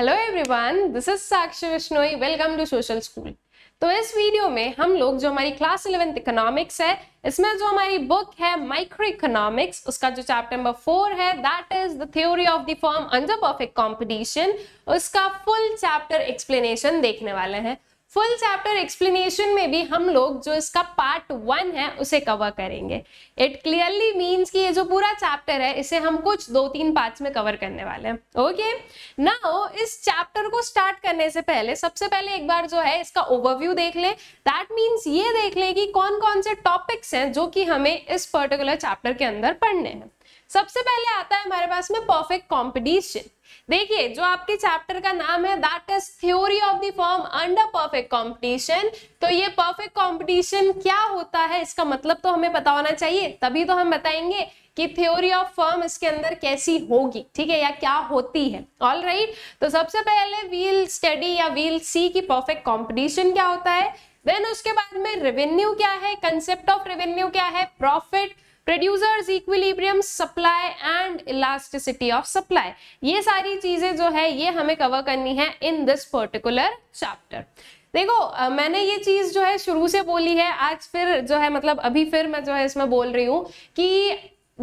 Hello everyone this is Sakshi Vishnoi welcome to social school तो इस video में हम लोग जो हमारी क्लास इलेवेंथ इकोनॉमिक्स है इसमें जो हमारी बुक है माइक्रो इकोनॉमिक्स उसका जो चैप्टर नंबर फोर है that is the theory of the form under perfect competition उसका फुल चैप्टर एक्सप्लेनेशन देखने वाले हैं फुल चैप्टर एक्सप्लेनेशन में भी हम लोग जो इसका पार्ट वन है उसे कवर करेंगे इट क्लियरली मीन्स कि ये जो पूरा चैप्टर है इसे हम कुछ दो तीन पार्ट्स में कवर करने वाले हैं ओके नाउ इस चैप्टर को स्टार्ट करने से पहले सबसे पहले एक बार जो है इसका ओवरव्यू देख ले दैट मीन्स ये देख ले कि कौन कौन से टॉपिक्स हैं जो कि हमें इस पर्टिकुलर चैप्टर के अंदर पढ़ने हैं सबसे पहले आता है हमारे पास में परफेक्ट कॉम्पिटिशन देखिए जो आपके चैप्टर का नाम है that is theory of the form under perfect competition तो ये परफेक्ट कंपटीशन क्या होता है इसका मतलब तो हमें पता होना चाहिए तभी तो हम बताएंगे कि थ्योरी ऑफ फॉर्म इसके अंदर कैसी होगी ठीक है या क्या होती है ऑल राइट right? तो सबसे पहले व्हील स्टडी या व्हील सी की परफेक्ट कॉम्पिटिशन क्या होता है देन उसके बाद में रेवेन्यू क्या है कंसेप्ट ऑफ रेवेन्यू क्या है profit producers equilibrium supply and elasticity of supply ये सारी चीजें जो है ये हमें कवर करनी है इन दिस पर्टिकुलर चैप्टर देखो मैंने ये चीज जो है शुरू से बोली है आज फिर जो है मतलब अभी फिर मैं जो है इसमें बोल रही हूँ कि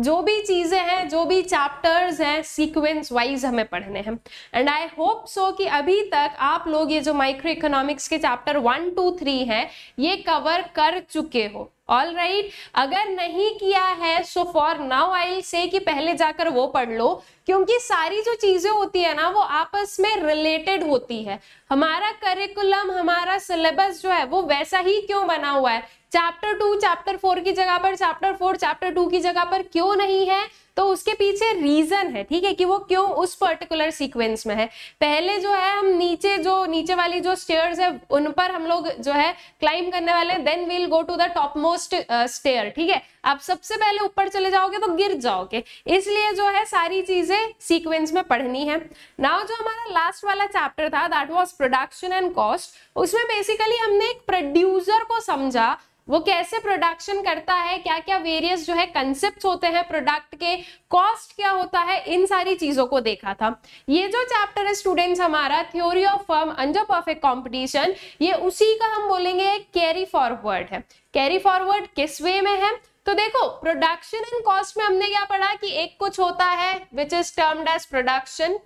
जो भी चीजें हैं जो भी चैप्टर्स हैं सीक्वेंस वाइज हमें पढ़ने हैं एंड आई होप सो कि अभी तक आप लोग ये जो माइक्रो इकोनॉमिक्स के चैप्टर वन टू थ्री हैं ये कवर कर चुके हो ऑल राइट right? अगर नहीं किया है सो फॉर नाउ आई से कि पहले जाकर वो पढ़ लो क्योंकि सारी जो चीजें होती है ना वो आपस में रिलेटेड होती है हमारा करिकुलम हमारा सिलेबस जो है वो वैसा ही क्यों बना हुआ है चैप्टर टू चैप्टर फोर की जगह पर चैप्टर फोर चैप्टर टू की जगह पर क्यों नहीं है तो उसके पीछे रीजन है ठीक है कि वो क्यों उस पर्टिकुलर सीक्वेंस में है पहले जो है हम नीचे जो नीचे वाली जो स्टेयर है उन पर हम लोग जो है क्लाइम करने वाले हैं then we'll go to the top most stair ठीक है आप सबसे पहले ऊपर चले जाओगे तो गिर जाओगे इसलिए जो है सारी चीजें सीक्वेंस में पढ़नी है नाउ जो हमारा लास्ट वाला चैप्टर था that was production and cost उसमें बेसिकली हमने एक प्रोड्यूसर को समझा वो कैसे प्रोडक्शन करता है क्या क्या वेरियस जो है कंसेप्ट होते हैं प्रोडक्ट के कॉस्ट क्या होता है इन सारी चीजों को देखा था ये जो चैप्टर है स्टूडेंट्स हमारा थ्योरी ऑफ फर्म अंजो परफेक्ट कॉम्पिटिशन ये उसी का हम बोलेंगे कैरी फॉरवर्ड है कैरी फॉरवर्ड किस वे में है तो देखो प्रोडक्शन एंड कॉस्ट में हमने क्या पढ़ा कि एक कुछ होता है which is termed as production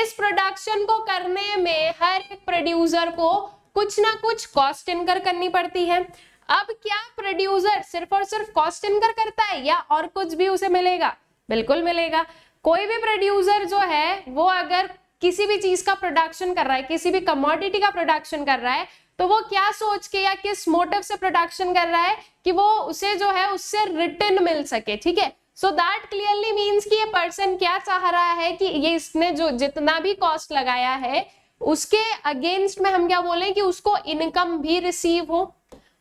इस प्रोडक्शन को करने में हर एक प्रोड्यूसर को कुछ ना कुछ कॉस्ट इनकर करनी पड़ती है अब क्या प्रोड्यूसर सिर्फ और सिर्फ कॉस्ट इनकर करता है या और कुछ भी उसे मिलेगा बिल्कुल मिलेगा कोई भी प्रोड्यूसर जो है वो अगर किसी भी चीज का प्रोडक्शन कर रहा है किसी भी कमोडिटी का प्रोडक्शन कर रहा है तो वो क्या सोच के या किस मोटिव से प्रोडक्शन कर रहा है कि वो उसे जो है उससे रिटर्न मिल सके ठीक है सो दैट क्लियरली मीन्स कि ये पर्सन क्या चाह रहा है कि ये इसने जो जितना भी कॉस्ट लगाया है उसके अगेंस्ट में हम क्या बोले कि उसको इनकम भी रिसीव हो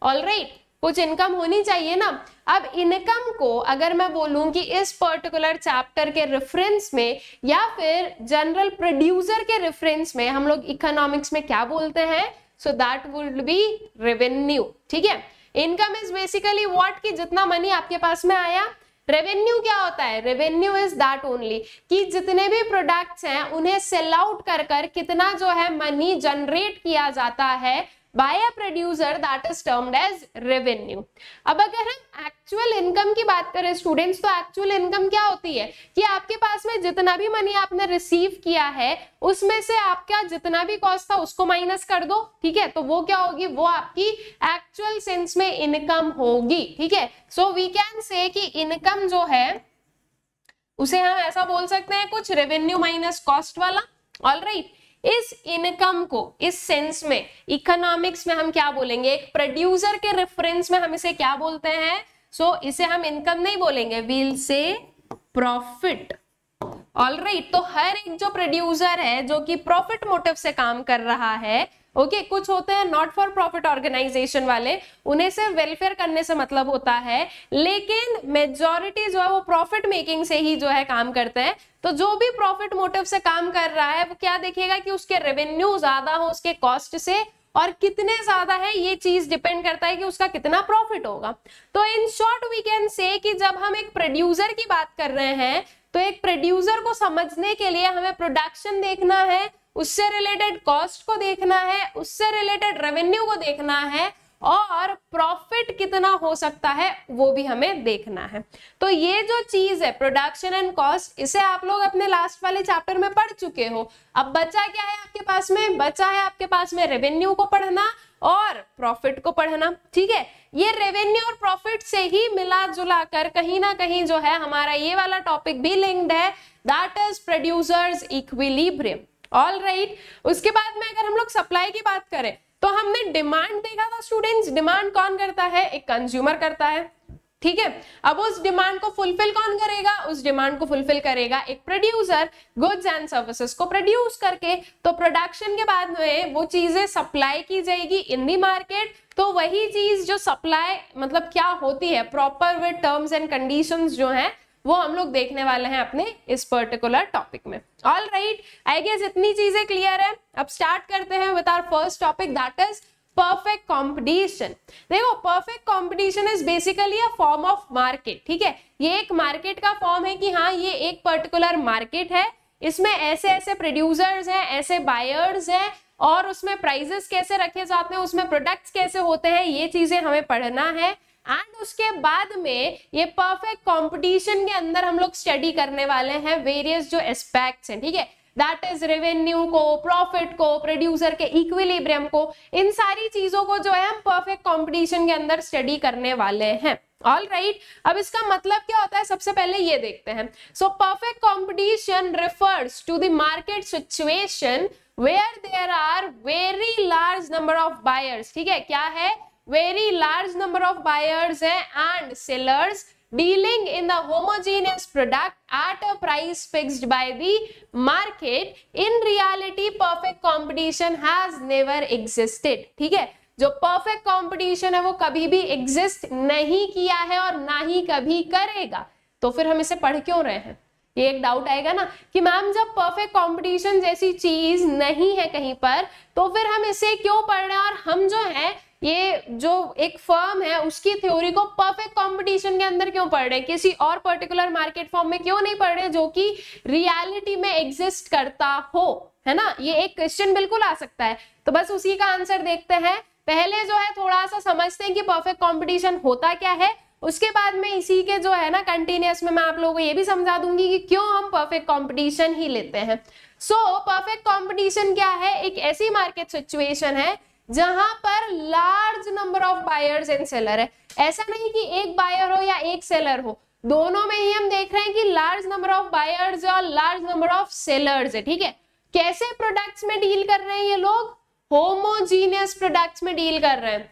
ऑल राइट right. कुछ इनकम होनी चाहिए ना अब इनकम को अगर मैं बोलूं कि इस पर्टिकुलर चैप्टर के रेफरेंस में या फिर जनरल प्रोड्यूसर के रेफरेंस में हम लोग इकोनॉमिक्स में क्या बोलते हैं so that would be revenue ठीक है इनकम इज बेसिकली व्हाट कि जितना मनी आपके पास में आया रेवेन्यू क्या होता है रेवेन्यू इज दैट ओनली कि जितने भी प्रोडक्ट्स हैं उन्हें सेल आउट कर कर कितना जो है मनी जनरेट किया जाता है by a producer that is termed as revenue अब अगर हम एक्चुअल इनकम की बात करें स्टूडेंट्स तो एक्चुअल इनकम क्या होती है कि आपके पास में जितना भी मनी आपने रिसीव किया है उसमें से आपका जितना भी कॉस्ट था उसको माइनस कर दो ठीक है तो वो क्या होगी वो आपकी एक्चुअल सेंस में इनकम होगी ठीक है सो वी कैन से कि इनकम जो है उसे हम ऐसा बोल सकते हैं कुछ रेवेन्यू माइनस कॉस्ट वाला ऑल राइट right. इस इनकम को इस सेंस में इकोनॉमिक्स में हम क्या बोलेंगे एक प्रोड्यूसर के रेफरेंस में हम इसे क्या बोलते हैं सो so, इसे हम इनकम नहीं बोलेंगे वील से प्रॉफिट ऑल राइट तो हर एक जो प्रोड्यूसर है जो कि प्रॉफिट मोटिव से काम कर रहा है ओके okay, कुछ होते हैं नॉट फॉर प्रॉफिट ऑर्गेनाइजेशन वाले उन्हें से वेलफेयर करने से मतलब होता है लेकिन मेजॉरिटी जो है वो प्रॉफिट मेकिंग से ही जो है काम करते हैं तो जो भी प्रॉफिट मोटिव से काम कर रहा है वो क्या देखिएगा कि उसके रेवेन्यू ज्यादा हो उसके कॉस्ट से और कितने ज्यादा है ये चीज डिपेंड करता है कि उसका कितना प्रॉफिट होगा तो in short we can say कि जब हम एक प्रोड्यूसर की बात कर रहे हैं तो एक प्रोड्यूसर को समझने के लिए हमें प्रोडक्शन देखना है उससे रिलेटेड कॉस्ट को देखना है उससे रिलेटेड रेवेन्यू को देखना है और प्रॉफिट कितना हो सकता है वो भी हमें देखना है तो ये जो चीज है प्रोडक्शन एंड कॉस्ट इसे आप लोग अपने लास्ट वाले चैप्टर में पढ़ चुके हो अब बचा क्या है आपके पास में बचा है आपके पास में रेवेन्यू को पढ़ना और प्रॉफिट को पढ़ना ठीक है ये रेवेन्यू और प्रॉफिट से ही मिला जुला कर कहीं ना कहीं जो है हमारा ये वाला टॉपिक भी लिंक्ड है that is producers equilibrium all right right. उसके बाद में अगर हम लोग सप्लाई की बात करें तो हमने डिमांड देखा था स्टूडेंट्स डिमांड कौन करता है एक कंज्यूमर करता है ठीक है अब उस डिमांड को फुलफिल कौन करेगा उस डिमांड को फुलफिल करेगा एक प्रोड्यूसर गुड्स एंड सर्विसेज को प्रोड्यूस करके तो प्रोडक्शन के बाद में वो चीजें सप्लाई की जाएगी इन दी मार्केट तो वही चीज जो सप्लाई मतलब क्या होती है proper with terms and conditions जो है वो हम लोग देखने वाले हैं अपने इस पर्टिकुलर टॉपिक में ऑल राइट आई गेस इतनी चीजें क्लियर है अब स्टार्ट करते हैं with our first topic that is perfect competition देखो perfect competition is basically a form of market ठीक है ये एक मार्केट का फॉर्म है कि हाँ ये एक पर्टिकुलर मार्केट है इसमें ऐसे ऐसे प्रोड्यूसर्स हैं ऐसे बायर्स हैं और उसमें प्राइजेस कैसे रखे जाते हैं उसमें प्रोडक्ट्स कैसे होते हैं ये चीजें हमें पढ़ना है एंड उसके बाद में ये परफेक्ट कंपटीशन के अंदर हम लोग स्टडी करने वाले हैं वेरियस जो एस्पेक्ट्स हैं ठीक है दैट इज रेवेन्यू को प्रॉफिट को प्रोड्यूसर के इक्विलिब्रियम को इन सारी चीजों को जो है हम परफेक्ट कंपटीशन के अंदर स्टडी करने वाले हैं ऑल राइट right. अब इसका मतलब क्या होता है सबसे पहले ये देखते हैं so perfect competition refers to the market situation where there are very large number of buyers ठीक है क्या है very large number of buyers है and sellers dealing in the homogeneous product at a price fixed by the market in reality perfect competition has never existed ठीक है जो perfect competition है वो कभी भी एग्जिस्ट नहीं किया है और ना ही कभी करेगा तो फिर हम इसे पढ़ क्यों रहे हैं ये एक डाउट आएगा ना कि मैम जब परफेक्ट कॉम्पिटिशन जैसी चीज नहीं है कहीं पर तो फिर हम इसे क्यों पढ़ रहे हैं और हम जो है ये जो एक फर्म है उसकी थ्योरी को परफेक्ट कंपटीशन के अंदर क्यों पढ़ रहे हैं किसी और पर्टिकुलर मार्केट फॉर्म में क्यों नहीं पढ़ रहे जो कि रियलिटी में एग्जिस्ट करता हो है ना ये एक क्वेश्चन बिल्कुल आ सकता है तो बस उसी का आंसर देखते हैं पहले जो है थोड़ा सा समझते हैं कि परफेक्ट कॉम्पिटिशन होता क्या है उसके बाद में इसी के जो है ना कंटिन्यूस में मैं आप लोगों को ये भी समझा दूंगी कि क्यों हम परफेक्ट कंपटीशन ही लेते हैं सो परफेक्ट कंपटीशन क्या है एक ऐसी मार्केट सिचुएशन है जहां पर large number of buyers and seller है ऐसा नहीं कि एक बायर हो या एक सेलर हो दोनों में ही हम देख रहे हैं कि लार्ज नंबर ऑफ बायर्स और लार्ज नंबर ऑफ सेलर्स है ठीक है कैसे प्रोडक्ट्स में डील कर रहे हैं ये लोग होमोजीनियस प्रोडक्ट्स में डील कर रहे हैं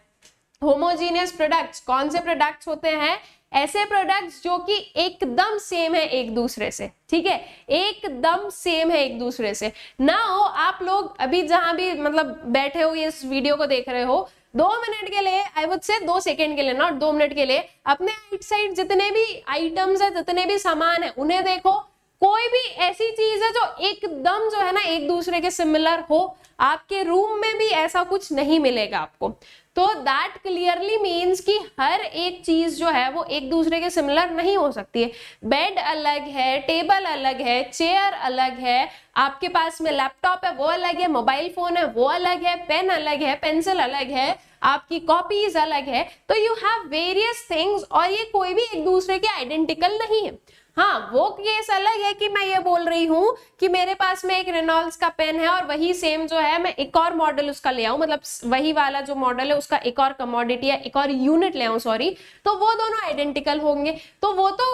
होमोजीनियस प्रोडक्ट्स कौन से प्रोडक्ट्स होते हैं ऐसे प्रोडक्ट्स जो कि एकदम सेम है एक दूसरे से ठीक है एकदम सेम है एक दूसरे से ना हो आप लोग अभी जहां भी मतलब बैठे हो इस वीडियो को देख रहे हो दो मिनट के लिए आई वुड से दो सेकंड के लिए नॉट दो मिनट के लिए अपने आउटसाइड जितने भी आइटम्स है जितने भी सामान है उन्हें देखो कोई भी ऐसी चीज है जो एकदम जो है ना एक दूसरे के सिमिलर हो आपके रूम में भी ऐसा कुछ नहीं मिलेगा आपको तो दैट क्लियरली मीन्स कि हर एक चीज जो है वो एक दूसरे के सिमिलर नहीं हो सकती है बेड अलग है टेबल अलग है चेयर अलग है आपके पास में लैपटॉप है वो अलग है मोबाइल फोन है वो अलग है पेन अलग है पेंसिल अलग है आपकी कॉपीज अलग है तो यू हैव वेरियस थिंग्स और ये कोई भी एक दूसरे के आइडेंटिकल नहीं है हाँ वो केस अलग है कि मैं ये बोल रही हूँ कि मेरे पास में एक रेनॉल्ड्स का पेन है और वही सेम जो है मैं एक और मॉडल उसका ले आऊ मतलब वही वाला जो मॉडल है उसका एक और कमोडिटी या एक और यूनिट ले आऊ सॉरी तो वो दोनों आइडेंटिकल होंगे तो वो तो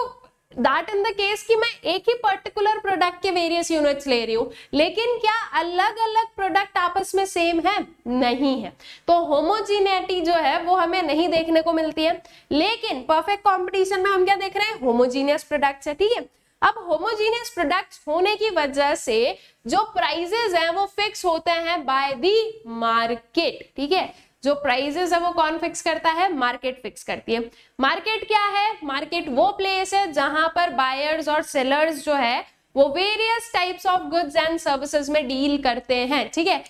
दैट इन द केस कि मैं एक ही पर्टिकुलर प्रोडक्ट के वेरियस यूनिट्स ले रही हूं लेकिन क्या अलग अलग प्रोडक्ट आपस में सेम है नहीं है तो होमोजीनेटी जो है वो हमें नहीं देखने को मिलती है लेकिन परफेक्ट कॉम्पिटिशन में हम क्या देख रहे हैं होमोजीनियस प्रोडक्ट है ठीक है अब होमोजीनियस प्रोडक्ट्स होने की वजह से जो प्राइजेज हैं वो फिक्स होते हैं बाय दी मार्केट ठीक है जो प्राइजेस है वो कौन फिक्स करता है मार्केट फिक्स करती है मार्केट क्या है मार्केट वो प्लेस है जहां पर बायर्स और सेलर्स जो है वो various types of goods and services में डील करते हैं ठीक है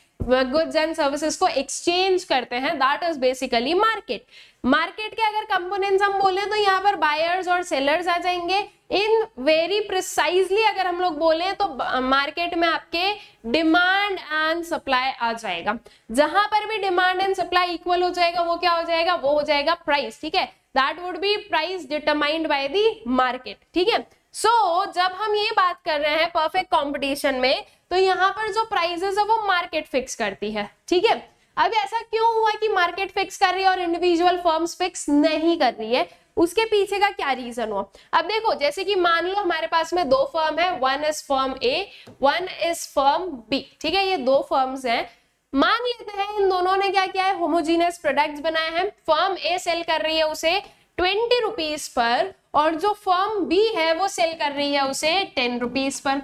गुड्स एंड सर्विसेज को एक्सचेंज करते हैं that is basically market market के अगर कंपोनेंट्स हम बोले तो यहाँ पर बायर्स और सेलर्स आ जाएंगे इन वेरी प्रिसाइजली अगर हम लोग बोले तो मार्केट में आपके डिमांड एंड सप्लाई आ जाएगा जहां पर भी डिमांड एंड सप्लाई इक्वल हो जाएगा वो क्या हो जाएगा वो हो जाएगा प्राइस ठीक है that would be price determined by the market ठीक है सो so, जब हम ये बात कर रहे हैं परफेक्ट कॉम्पिटिशन में तो यहाँ पर जो प्राइजेस है वो मार्केट फिक्स करती है ठीक है अब ऐसा क्यों हुआ कि मार्केट फिक्स कर रही है और इंडिविजुअल फर्म्स फिक्स नहीं कर रही है उसके पीछे का क्या रीजन हुआ अब देखो जैसे कि मान लो हमारे पास में दो फर्म है one is firm A one is firm B ठीक है ये दो फर्म्स हैं मान लेते हैं इन दोनों ने क्या किया है होमोजीनियस प्रोडक्ट्स बनाए हैं फर्म ए सेल कर रही है उसे ट्वेंटी रुपीज पर और जो फर्म बी है वो सेल कर रही है उसे टेन रुपीज पर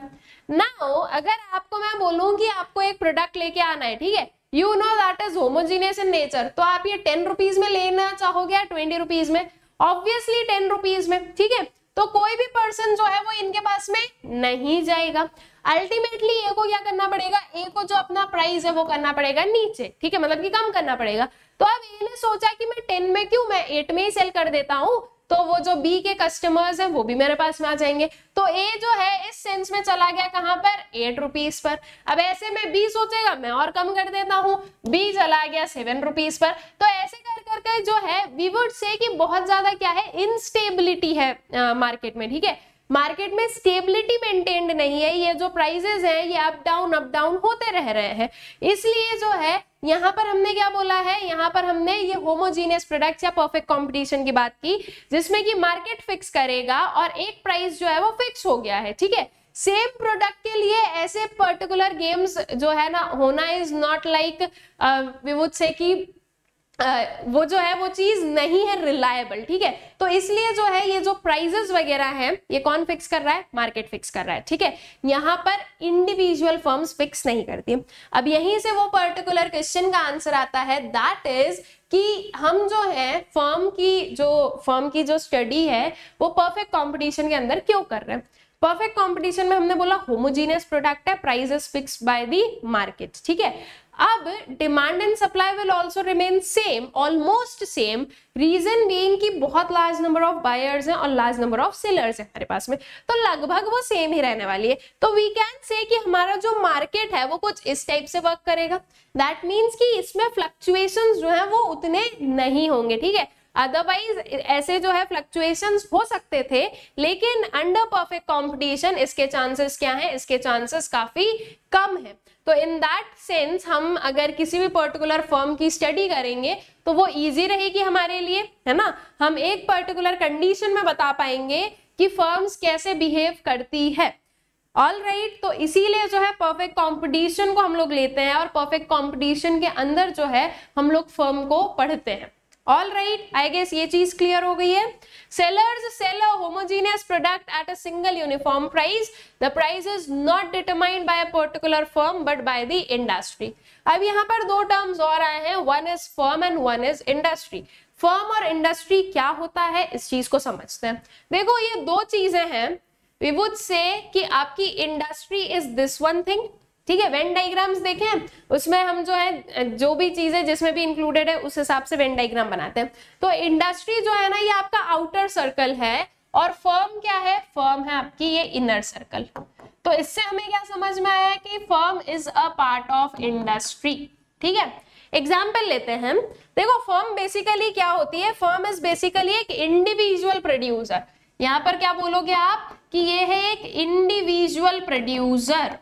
ना अगर आपको मैं बोलूं कि आपको एक प्रोडक्ट लेके आना है ठीक है you know that is homogeneous in nature तो आप ये टेन रुपीज में लेना चाहोगे या ट्वेंटी रुपीज में ऑब्वियसली टेन रुपीज में ठीक है तो कोई भी पर्सन जो है वो इनके पास में नहीं जाएगा अल्टीमेटली ए को क्या करना पड़ेगा ए को जो अपना प्राइस है वो करना पड़ेगा नीचे ठीक है मतलब कि कम करना पड़ेगा तो अब ए ने सोचा कि मैं टेन में क्यों मैं एट में ही सेल कर देता हूँ तो वो जो बी के कस्टमर्स हैं वो भी मेरे पास में आ जाएंगे तो ए जो है इस सेंस में चला गया कहां पर एट रुपीज पर अब ऐसे में बी सोचेगा मैं और कम कर देता हूं बी चला गया सेवन रुपीज पर तो ऐसे कर करके जो है वी वुड से कि बहुत ज्यादा क्या है इनस्टेबिलिटी है आ, मार्केट में ठीक है मार्केट में स्टेबिलिटी मेंटेन्ड नहीं है ये जो प्राइजेस हैं ये अप डाउन अप डाउन होते रह रहे हैं इसलिए जो है यहाँ पर हमने क्या बोला है यहाँ पर हमने ये होमोजीनियस प्रोडक्ट या परफेक्ट कॉम्पिटिशन की बात की जिसमें कि मार्केट फिक्स करेगा और एक प्राइस जो है वो फिक्स हो गया है ठीक है सेम प्रोडक्ट के लिए ऐसे पर्टिकुलर गेम्स जो है ना होना इज नॉट लाइक विवुद से कि वो जो है वो चीज नहीं है रिलायबल ठीक है तो इसलिए जो है ये जो प्राइजेस वगैरह हैं ये कौन फिक्स कर रहा है मार्केट फिक्स कर रहा है ठीक है यहाँ पर इंडिविजुअल फर्म्स फिक्स नहीं करती अब यहीं से वो पर्टिकुलर क्वेश्चन का आंसर आता है दैट इज कि हम जो है फर्म की जो फर्म की जो स्टडी है वो परफेक्ट कॉम्पिटिशन के अंदर क्यों कर रहे हैं परफेक्ट कंपटीशन में हमने बोला होमोजीनियस प्रोडक्ट है prices fix by the market ठीक है अब demand and supply will also remain same almost same reason being कि बहुत लार्ज नंबर ऑफ बायर्स हैं और लार्ज नंबर ऑफ सेलर्स हैं हमारे पास में तो लगभग वो सेम ही रहने वाली है तो वी कैन से कि हमारा जो मार्केट है वो कुछ इस टाइप से वर्क करेगा दैट मीन्स कि इसमें फ्लक्चुएशन जो है वो उतने नहीं होंगे ठीक है अदरवाइज ऐसे जो है फ्लक्चुएशंस हो सकते थे लेकिन अंडर परफेक्ट कंपटीशन इसके चांसेस क्या हैं इसके चांसेस काफी कम है तो इन दैट सेंस हम अगर किसी भी पर्टिकुलर फर्म की स्टडी करेंगे तो वो इजी रहेगी हमारे लिए है ना हम एक पर्टिकुलर कंडीशन में बता पाएंगे कि फर्म्स कैसे बिहेव करती है ऑल राइट right, तो इसीलिए जो है परफेक्ट कंपटीशन को हम लोग लेते हैं और परफेक्ट कंपटीशन के अंदर जो है हम लोग फर्म को पढ़ते हैं ऑल राइट आई गेस ये चीज क्लियर हो गई है sellers sell a homogeneous product at a single uniform price the price is not determined by a particular firm but by the industry अब यहाँ पर दो टर्म्स और आए हैं one is firm and one is industry firm और industry क्या होता है इस चीज को समझते हैं देखो ये दो चीजें हैं वी वुड से कि आपकी industry is this one thing ठीक है वेन डाइग्राम देखें उसमें हम जो है जो भी चीजें जिसमें भी इंक्लूडेड है उस हिसाब से वेन डाइग्राम बनाते हैं तो इंडस्ट्री जो है ना ये आपका आउटर सर्कल है और फर्म क्या है फर्म है आपकी ये इनर सर्कल तो इससे हमें क्या समझ में आया कि firm is a part of industry ठीक है एग्जाम्पल लेते हैं देखो फर्म बेसिकली क्या होती है फर्म इज बेसिकली एक इंडिविजुअल प्रोड्यूसर यहाँ पर क्या बोलोगे आप कि ये है एक individual producer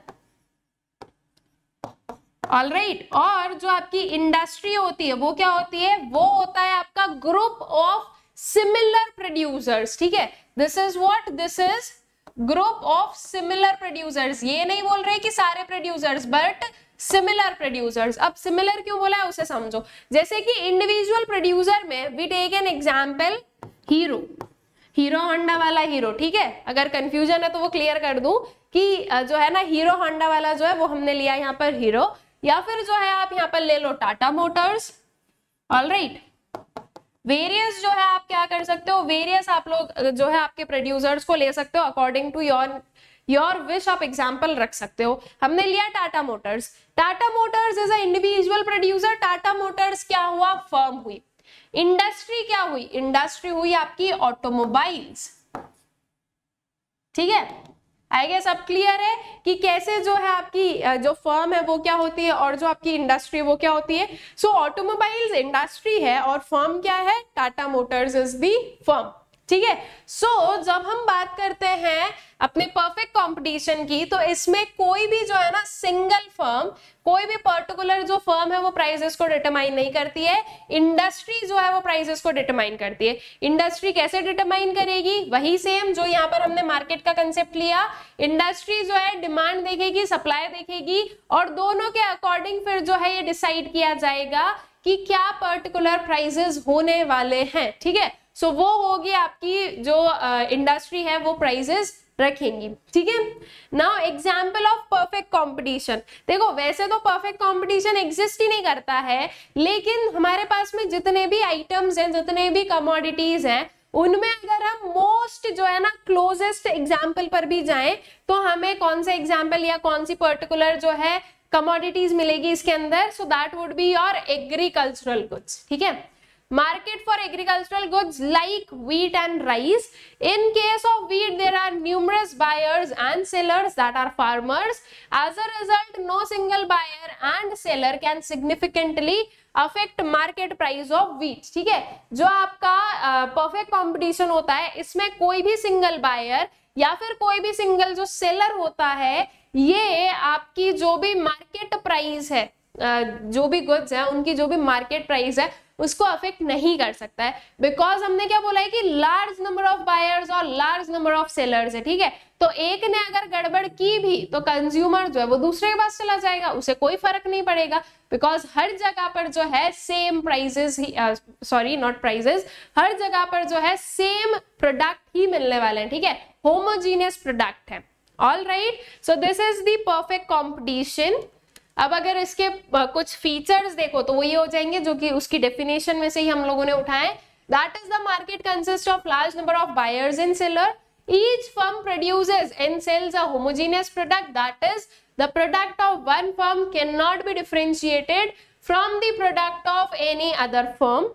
all right right. और जो आपकी इंडस्ट्री होती है वो क्या होती है वो होता है आपका ग्रुप ऑफ सिमिलर प्रोड्यूसर्स ठीक है this is what this is group of similar producers ये नहीं बोल रहे कि सारे प्रोड्यूसर्स बट सिमिलर प्रोड्यूसर्स अब सिमिलर क्यों बोला है उसे समझो जैसे कि इंडिविजुअल प्रोड्यूसर में we take an example Hero Hero Honda वाला हीरो ठीक है अगर कंफ्यूजन है तो वो क्लियर कर दूं कि जो है ना हीरो होंडा वाला जो है वो हमने लिया यहाँ पर हीरो या फिर जो है आप यहाँ पर ले लो Tata Motors all right various जो है आप क्या कर सकते हो वेरियस आप लोग जो है आपके प्रोड्यूसर्स को ले सकते हो according to your your wish आप एग्जाम्पल रख सकते हो हमने लिया Tata Motors Tata Motors is a individual producer Tata Motors क्या हुआ फर्म हुई इंडस्ट्री क्या हुई इंडस्ट्री हुई आपकी ऑटोमोबाइल्स ठीक है आई गेस अब क्लियर है कि कैसे जो है आपकी जो फर्म है वो क्या होती है और जो आपकी इंडस्ट्री है वो क्या होती है सो ऑटोमोबाइल्स इंडस्ट्री है और फर्म क्या है Tata Motors is the firm ठीक है सो जब हम बात करते हैं अपने परफेक्ट कंपटीशन की तो इसमें कोई भी जो है ना सिंगल फर्म कोई भी पर्टिकुलर जो फर्म है वो प्राइजेस को डिटरमाइन नहीं करती है इंडस्ट्री जो है वो प्राइजेस को डिटरमाइन करती है इंडस्ट्री कैसे डिटरमाइन करेगी वही सेम जो यहाँ पर हमने मार्केट का कंसेप्ट लिया इंडस्ट्री जो है डिमांड देखेगी सप्लाई देखेगी और दोनों के अकॉर्डिंग फिर जो है ये डिसाइड किया जाएगा कि क्या पर्टिकुलर प्राइजेस होने वाले हैं ठीक है सो so, वो होगी आपकी जो इंडस्ट्री uh, है वो प्राइजेस रखेंगी ठीक है now example of perfect competition देखो वैसे तो परफेक्ट कॉम्पिटिशन एग्जिस्ट ही नहीं करता है लेकिन हमारे पास में जितने भी आइटम्स हैं जितने भी कमोडिटीज हैं उनमें अगर हम मोस्ट जो है ना क्लोजेस्ट एग्जाम्पल पर भी जाएं तो हमें कौन सा एग्जाम्पल या कौन सी पर्टिकुलर जो है कमोडिटीज मिलेगी इसके अंदर so that would be your agricultural goods ठीक है market for agricultural goods like wheat and rice. In case of wheat, there are numerous buyers and sellers that are farmers. As a result, no single buyer and seller can significantly affect market price of wheat ठीक है जो आपका perfect uh, competition होता है इसमें कोई भी single buyer या फिर कोई भी सिंगल जो सेलर होता है ये आपकी जो भी मार्केट प्राइस है जो भी गुड्स हैं उनकी जो भी मार्केट प्राइस है उसको अफेक्ट नहीं कर सकता है बिकॉज हमने क्या बोला है कि लार्ज नंबर ऑफ बायर्स और लार्ज नंबर ऑफ सेलर्स है ठीक है तो एक ने अगर गड़बड़ की भी तो कंज्यूमर जो है वो दूसरे के पास चला जाएगा उसे कोई फर्क नहीं पड़ेगा बिकॉज हर जगह पर जो है सेम प्राइजेस ही सॉरी नॉट प्राइजेस हर जगह पर जो है सेम प्रोडक्ट ही मिलने वाले हैं ठीक है होमोजीनियस प्रोडक्ट है all right so this is perfect perfect competition अब अगर इसके कुछ फीचर्स देखो तो वही हो जाएंगे जो कि उसकी डेफिनेशन में से ही हम लोगों ने उठाए that is the market consist of large number of buyers in seller each firm producers and sells a homogeneous product that is the product of one firm can not be differentiated from the product of any other firm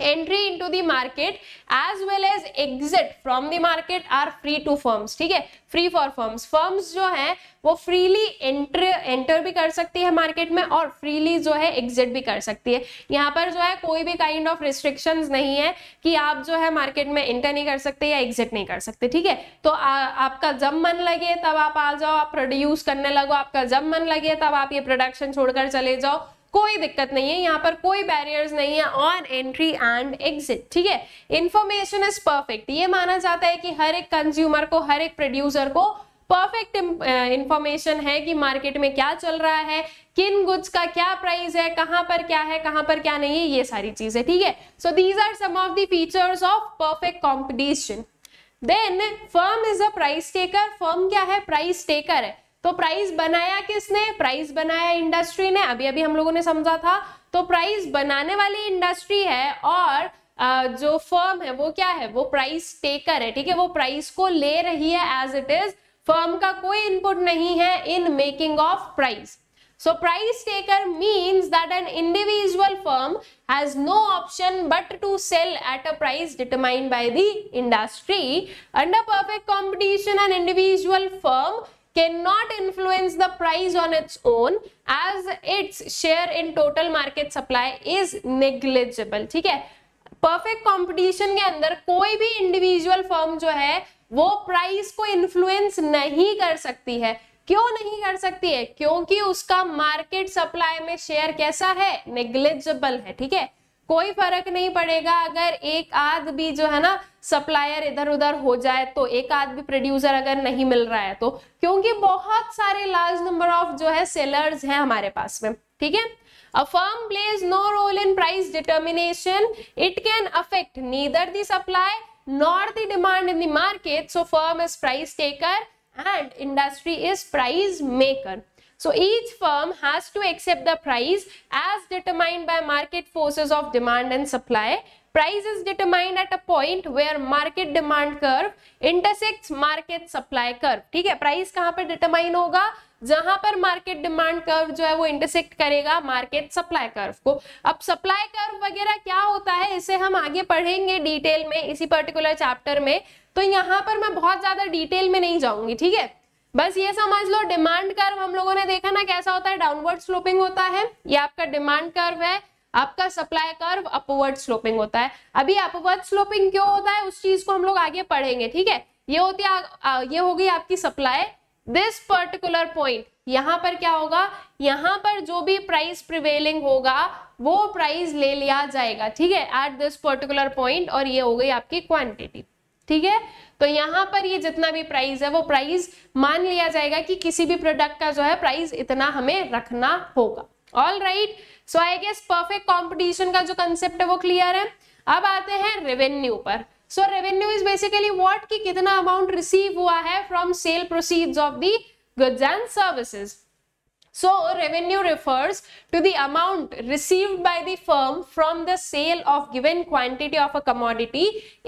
entry into to market as well as exit from the market are free to firms ठीक है free for firms firms जो है वो freely enter enter भी कर सकती है market में और फ्रीली जो है एग्जिट भी कर सकती है यहाँ पर जो है कोई भी काइंड ऑफ रिस्ट्रिक्शन नहीं है कि आप जो है मार्केट में एंटर नहीं कर सकते या एग्जिट नहीं कर सकते ठीक है तो आ, आपका जब मन लगे तब आप आ जाओ आप प्रोड्यूस करने लगो आपका जब मन लगे तब आप ये प्रोडक्शन छोड़कर चले जाओ कोई दिक्कत नहीं है यहाँ पर कोई बैरियर्स नहीं है ऑन एंट्री एंड एग्जिट ठीक है इन्फॉर्मेशन इज परफेक्ट ये माना जाता है कि हर एक कंज्यूमर को हर एक प्रोड्यूसर को परफेक्ट इंफॉर्मेशन है कि मार्केट में क्या चल रहा है किन गुड्स का क्या प्राइस है कहाँ पर क्या है कहाँ पर क्या नहीं है ये सारी चीजें ठीक है so these are some of the features of perfect competition then firm is a price taker firm क्या है प्राइस टेकर है तो प्राइस बनाया किसने प्राइस बनाया इंडस्ट्री ने अभी अभी हम लोगों ने समझा था तो प्राइस बनाने वाली इंडस्ट्री है और जो फर्म है वो क्या है वो प्राइस टेकर है ठीक है वो प्राइस को ले रही है एज इट इज फर्म का कोई इनपुट नहीं है in making of price so price taker means that an individual firm has no option but to sell at a price determined by the industry under perfect competition an individual firm cannot influence the price on its own as its share in total market supply is negligible ठीक है perfect competition के अंदर कोई भी individual form जो है वो price को इन्फ्लुएंस नहीं कर सकती है क्यों नहीं कर सकती है क्योंकि उसका मार्केट सप्लाई में शेयर कैसा है नेग्लेजिबल है ठीक है कोई फर्क नहीं पड़ेगा अगर एक आध भी जो है ना सप्लायर इधर उधर हो जाए तो एक आध भी प्रोड्यूसर अगर नहीं मिल रहा है तो क्योंकि बहुत सारे लार्ज नंबर ऑफ जो है सेलर्स हैं हमारे पास में ठीक है a firm plays no role in price determination it can affect neither the supply nor the demand in the market so firm is price taker and industry is price maker So each firm has to accept the price as determined by market forces of demand and supply. Price is determined at a point where market demand curve intersects market supply curve. theek hai price kahan pe determine hoga जहां पर market demand curve जो है वो intersect करेगा market supply curve को अब supply curve वगैरह क्या होता है इसे हम आगे पढ़ेंगे डिटेल में इसी पर्टिकुलर चैप्टर में तो यहां पर मैं बहुत ज्यादा डिटेल में नहीं जाऊंगी ठीक है बस ये समझ लो डिमांड कर्व हम लोगों ने देखा ना कैसा होता है डाउनवर्ड स्लोपिंग होता है ये आपका डिमांड कर्व है आपका सप्लाई कर्व अपवर्ड स्लोपिंग होता है अभी अपवर्ड स्लोपिंग क्यों होता है उस चीज को हम लोग आगे पढ़ेंगे ठीक है ये होती है ये होगी आपकी सप्लाई दिस पर्टिकुलर पॉइंट यहाँ पर क्या होगा यहाँ पर जो भी प्राइस प्रिवेलिंग होगा वो प्राइस ले लिया जाएगा ठीक है एट दिस पर्टिकुलर पॉइंट और ये हो गई आपकी क्वांटिटी ठीक है तो यहां पर ये जितना भी प्राइस है वो प्राइस मान लिया जाएगा कि किसी भी प्रोडक्ट का जो है प्राइस इतना हमें रखना होगा all right so I guess perfect competition का जो कंसेप्ट है वो क्लियर है अब आते हैं रेवेन्यू पर so revenue is basically what की कितना अमाउंट रिसीव हुआ है from sale proceed of the goods and services So revenue refers to the amount received by the firm from the sale of given quantity of a commodity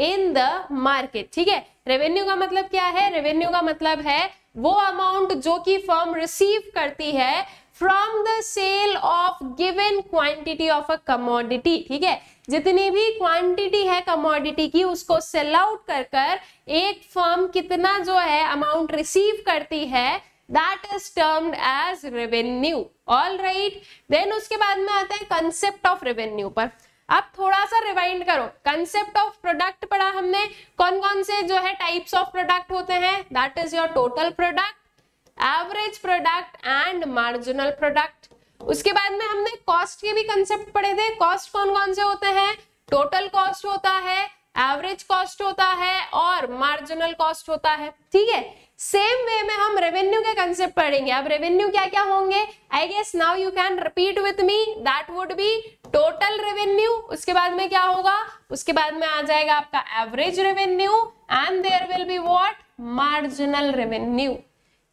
in the market. ठीक है revenue का मतलब क्या है revenue का मतलब है वो अमाउंट जो कि फर्म रिसीव करती है from the sale of given quantity of a commodity ठीक है जितनी भी क्वांटिटी है कमोडिटी की उसको सेल आउट कर कर एक फर्म कितना जो है अमाउंट रिसीव करती है that is termed as revenue all right then उसके बाद में आता है कंसेप्ट ऑफ रेवेन्यू पर अब थोड़ा सा रिवाइंड करो कंसेप्ट ऑफ प्रोडक्ट पढ़ा हमने कौन कौन से जो है टाइप्स ऑफ प्रोडक्ट होते हैं that is your total product average product and marginal product उसके बाद में हमने कॉस्ट के भी कंसेप्ट पढ़े थे कॉस्ट कौन कौन से होते हैं टोटल कॉस्ट होता है एवरेज कॉस्ट होता है और मार्जिनल कॉस्ट होता है ठीक है सेम वे में हम रेवेन्यू के कंसेप्ट पढ़ेंगे अब रेवेन्यू क्या क्या होंगे I guess now you can repeat with me that would be total revenue उसके बाद में क्या होगा उसके बाद में आ जाएगा आपका average revenue and there will be what marginal revenue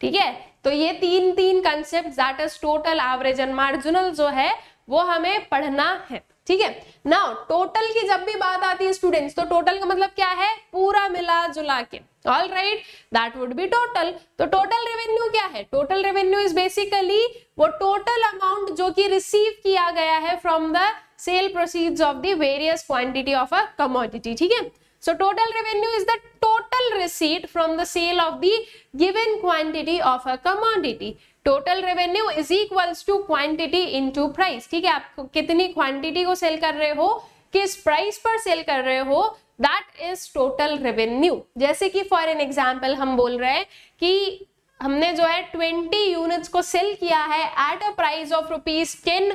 ठीक है तो ये तीन तीन concept that is total average and marginal जो है वो हमें पढ़ना है ठीक है ना टोटल की जब भी बात आती है स्टूडेंट्स तो टोटल का मतलब क्या है पूरा मिला जुला के all right that would be total तो टोटल रेवेन्यू क्या है टोटल रेवेन्यू इज बेसिकली वो टोटल अमाउंट जो कि रिसीव किया गया है from the sale proceeds of the various quantity of a commodity ठीक है so total revenue is the total receipt from the sale of the given quantity of a commodity total revenue is equals to quantity into price ठीक है आप कितनी quantity को cell कर रहे हो किस प्राइस पर सेल कर रहे हो दैट इज टोटल रेवेन्यू जैसे कि फॉर एन एग्जाम्पल हम बोल रहे हैं कि हमने जो है ट्वेंटी यूनिट्स को सेल किया है at a price of rupees ten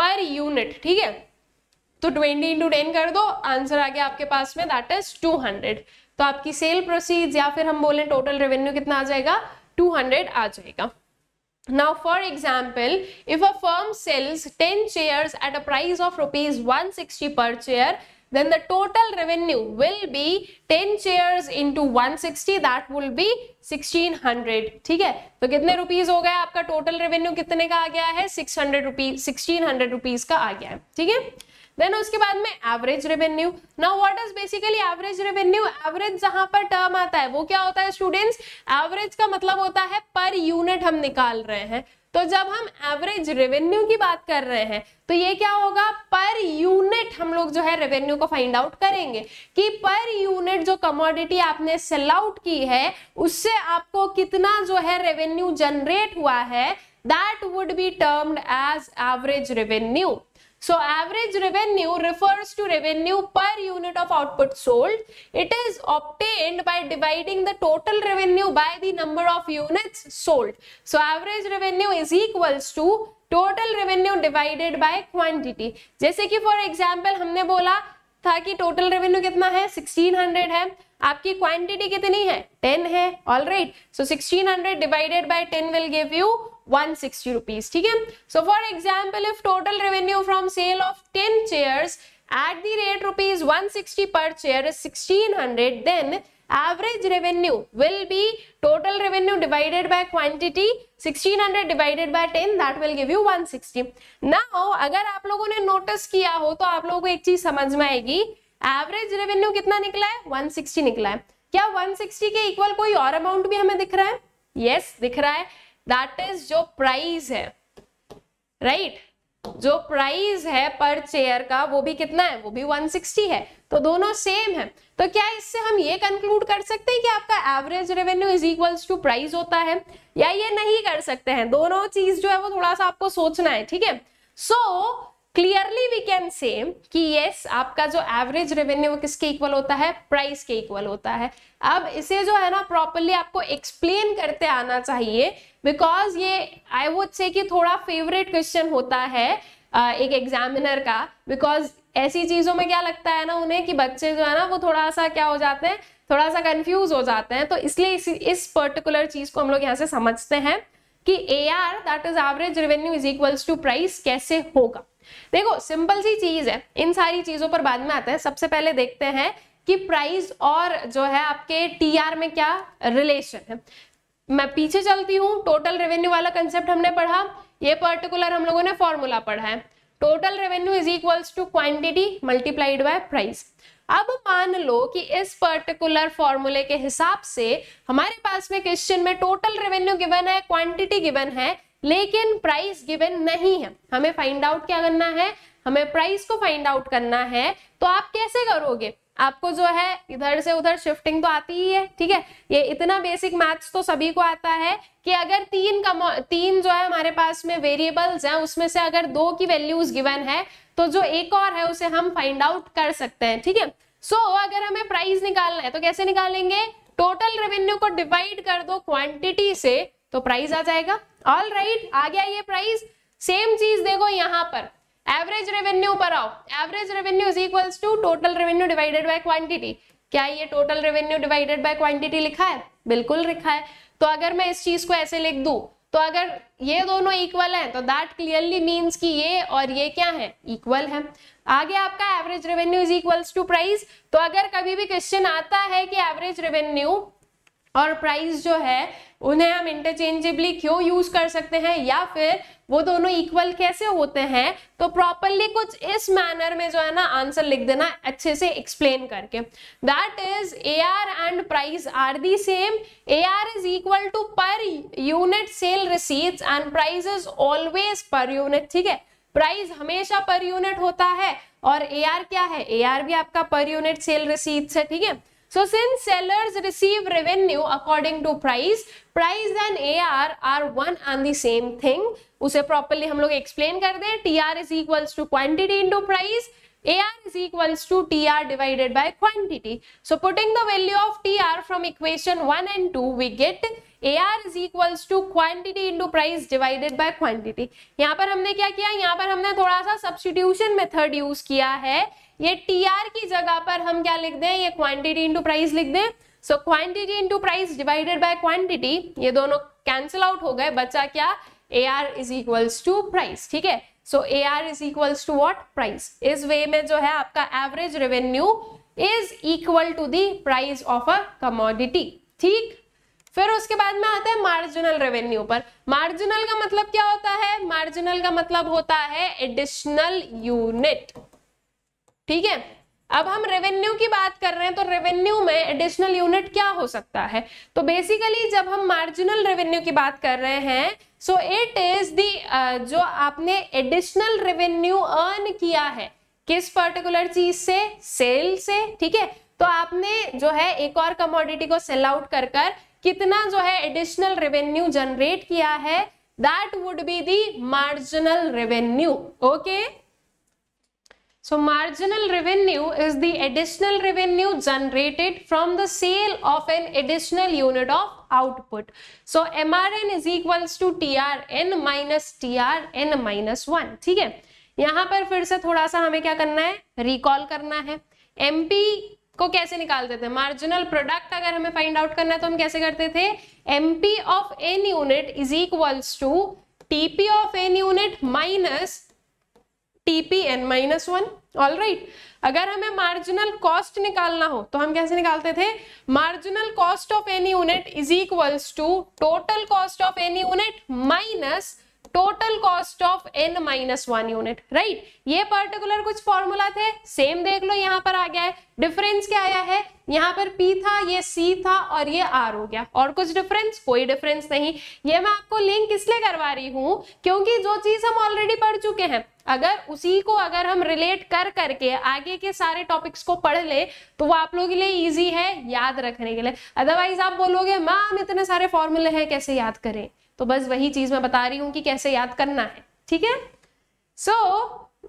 per unit ठीक है तो ट्वेंटी इंटू टेन कर दो आंसर आ गया आपके पास में दैट इज टू हंड्रेड तो आपकी सेल प्रोसीड या फिर हम बोले टोटल रेवेन्यू कितना आ जाएगा टू हंड्रेड आ जाएगा Now, for example, if a firm sells 10 shares at a price of rupees 160 per share, then the total revenue will be 10 shares into 160 that will be 1600 okay so how कितने rupees is your total revenue how much का आ 600 rupees 1600 rupees का आ गया है then उसके बाद में average revenue now what is basically average revenue average जहां पर टर्म आता है वो क्या होता है स्टूडेंट्स एवरेज का मतलब होता है पर यूनिट हम निकाल रहे हैं तो जब हम एवरेज रेवेन्यू की बात कर रहे हैं तो ये क्या होगा पर यूनिट हम लोग जो है रेवेन्यू को फाइंड आउट करेंगे कि पर यूनिट जो कमोडिटी आपने सेल आउट की है उससे आपको कितना जो है रेवेन्यू जनरेट हुआ है that would be termed as average revenue So average revenue refers to revenue per unit of output sold. It is obtained by dividing the total revenue by the number of units sold. So average revenue is equals to total revenue divided by quantity जैसे कि for example हमने बोला था कि total revenue कितना है 1600 है आपकी क्वांटिटी कितनी है 10 है all right so 1600 divided by 10 will give you sixty rupees ठीक है so for example if total revenue from sale of 10 chairs at the rate rupees 160 per chair is 1600 then average revenue will be total revenue divided by quantity 1600 divided by 10 that will give you 160 now अगर आप लोगों ने notice किया हो तो आप लोगों को एक चीज समझ में आएगी एवरेज रेवेन्यू कितना निकला है 160 निकला है क्या 160 के इक्वल कोई और अमाउंट भी हमें दिख रहा है यस yes, दिख रहा है दैट इज जो प्राइस है राइट right? जो प्राइस है पर चेयर का वो भी कितना है वो भी 160 है तो दोनों सेम है तो क्या इससे हम ये कंक्लूड कर सकते हैं कि आपका average revenue is equals to price होता है या ये नहीं कर सकते हैं दोनों चीज जो है वो थोड़ा सा आपको सोचना है ठीक है so so, clearly we can say कि यस आपका जो एवरेज रेवेन्यू किसके इक्वल होता है प्राइस के इक्वल होता है अब इसे जो है ना प्रॉपरली आपको एक्सप्लेन करते आना चाहिए बिकॉज ये आई वुड से कि थोड़ा फेवरेट क्वेश्चन होता है एक एग्जामिनर का बिकॉज ऐसी चीजों में क्या लगता है ना उन्हें कि बच्चे जो है ना वो थोड़ा सा क्या हो जाते हैं थोड़ा सा कंफ्यूज हो जाते हैं तो इसलिए इस पर्टिकुलर चीज को हम लोग यहाँ से समझते हैं कि A R that is average revenue is equals to price कैसे होगा देखो सिंपल सी चीज है इन सारी चीजों पर बाद में आते हैं सबसे पहले देखते हैं कि प्राइस और जो है आपके टी आर में क्या रिलेशन है मैं पीछे चलती हूँ टोटल रेवेन्यू वाला कंसेप्ट हमने पढ़ा ये पर्टिकुलर हम लोगों ने फॉर्मूला पढ़ा है total revenue is equals to quantity multiplied by price अब मान लो कि इस पर्टिकुलर फॉर्मूले के हिसाब से हमारे पास में क्वेश्चन में टोटल रेवेन्यू गिवन है क्वांटिटी गिवन है लेकिन प्राइस गिवन नहीं है हमें फाइंड आउट क्या करना है हमें प्राइस को फाइंड आउट करना है तो आप कैसे करोगे आपको जो है इधर से उधर शिफ्टिंग तो आती ही है ठीक है ये इतना बेसिक मैथ्स तो सभी को आता है कि अगर तीन का तीन जो है हमारे पास में वेरिएबल्स हैं उसमें से अगर दो की वैल्यूज गिवन है तो जो एक और है उसे हम फाइंड आउट कर सकते हैं ठीक है सो so, अगर हमें प्राइस निकालना है तो कैसे निकालेंगे टोटल रेवेन्यू को डिवाइड कर दो क्वांटिटी से तो प्राइस आ जाएगा ऑल राइट right, आ गया ये प्राइस सेम चीज देखो यहां पर एवरेज रेवेन्यू पर आओ average revenue is equals to total revenue divided by quantity क्या ये total revenue divided by quantity लिखा है बिल्कुल लिखा है तो अगर मैं इस चीज को ऐसे लिख दू तो अगर ये दोनों इक्वल हैं तो दैट क्लियरली मीन्स कि ये और ये क्या है इक्वल है आगे आपका average revenue is equals to price तो अगर कभी भी क्वेश्चन आता है कि एवरेज रेवेन्यू और प्राइस जो है उन्हें हम इंटरचेंजेबली क्यों यूज कर सकते हैं या फिर वो दोनों इक्वल कैसे होते हैं तो प्रॉपरली कुछ इस मैनर में जो है ना आंसर लिख देना अच्छे से एक्सप्लेन करके that is A R and price are the same A R is equal to per unit sale receipts and price is always per unit ठीक है प्राइस हमेशा पर यूनिट होता है और ए आर क्या है ए आर भी आपका पर यूनिट सेल रिसीट्स है ठीक है So since sellers receive revenue according to price, price and AR are one and the same thing. उसे properly हम लोग explain कर दें. TR is equals to quantity into price. AR is equals to TR divided by quantity. So putting the value of TR from equation 1 and 2, we get AR is equals to quantity into price divided by quantity. यहाँ पर हमने क्या किया यहाँ पर हमने थोड़ा सा substitution method use किया है ये टी आर की जगह पर हम क्या लिख दें ये क्वांटिटी इंटू प्राइस लिख दें so quantity into price divided by quantity ये दोनों कैंसिल आउट हो गए बच्चा क्या A R is equals to price ठीक है so A R is equals to what price इस वे में जो है आपका average revenue is equal to the price of a commodity ठीक फिर उसके बाद में आता है मार्जिनल रेवेन्यू पर मार्जिनल का मतलब क्या होता है मार्जिनल का मतलब होता है एडिशनल यूनिट ठीक है अब हम रेवेन्यू की बात कर रहे हैं तो रेवेन्यू में एडिशनल यूनिट क्या हो सकता है तो बेसिकली जब हम मार्जिनल रेवेन्यू की बात कर रहे हैं सो इट इज दी जो आपने एडिशनल रेवेन्यू अर्न किया है किस पर्टिकुलर चीज से सेल से ठीक है तो आपने जो है एक और कमोडिटी को सेल आउट कर कर कितना जो है एडिशनल रेवेन्यू जनरेट किया है that would be the marginal revenue okay So marginal revenue is the additional revenue generated from the sale of an additional unit of output. So MRN is equals to TRN minus TRN minus one ठीक है यहाँ पर फिर से थोड़ा सा हमें क्या करना है रिकॉल करना है MP को कैसे निकालते थे मार्जिनल प्रोडक्ट अगर हमें फाइंड आउट करना है तो हम कैसे करते थे MP of N unit is equals to TP of N unit minus TPN minus one all right अगर हमें मार्जिनल कॉस्ट निकालना हो तो हम कैसे निकालते थे marginal cost of any unit is equals to total cost of any unit minus total cost of N minus one unit right ये पर्टिकुलर कुछ फॉर्मूला थे सेम देख लो यहाँ पर आ गया है डिफरेंस क्या आया है यहाँ पर P था ये C था और ये R हो गया और कुछ डिफरेंस कोई डिफरेंस नहीं ये मैं आपको लिंक इसलिए करवा रही हूँ क्योंकि जो चीज हम ऑलरेडी पढ़ चुके हैं अगर उसी को अगर हम रिलेट कर करके आगे के सारे टॉपिक्स को पढ़ ले तो वो आप लोगों के लिए इजी है याद रखने के लिए अदरवाइज आप बोलोगे मैम इतने सारे फॉर्मूले हैं कैसे याद करें तो बस वही चीज मैं बता रही हूं कि कैसे याद करना है ठीक है so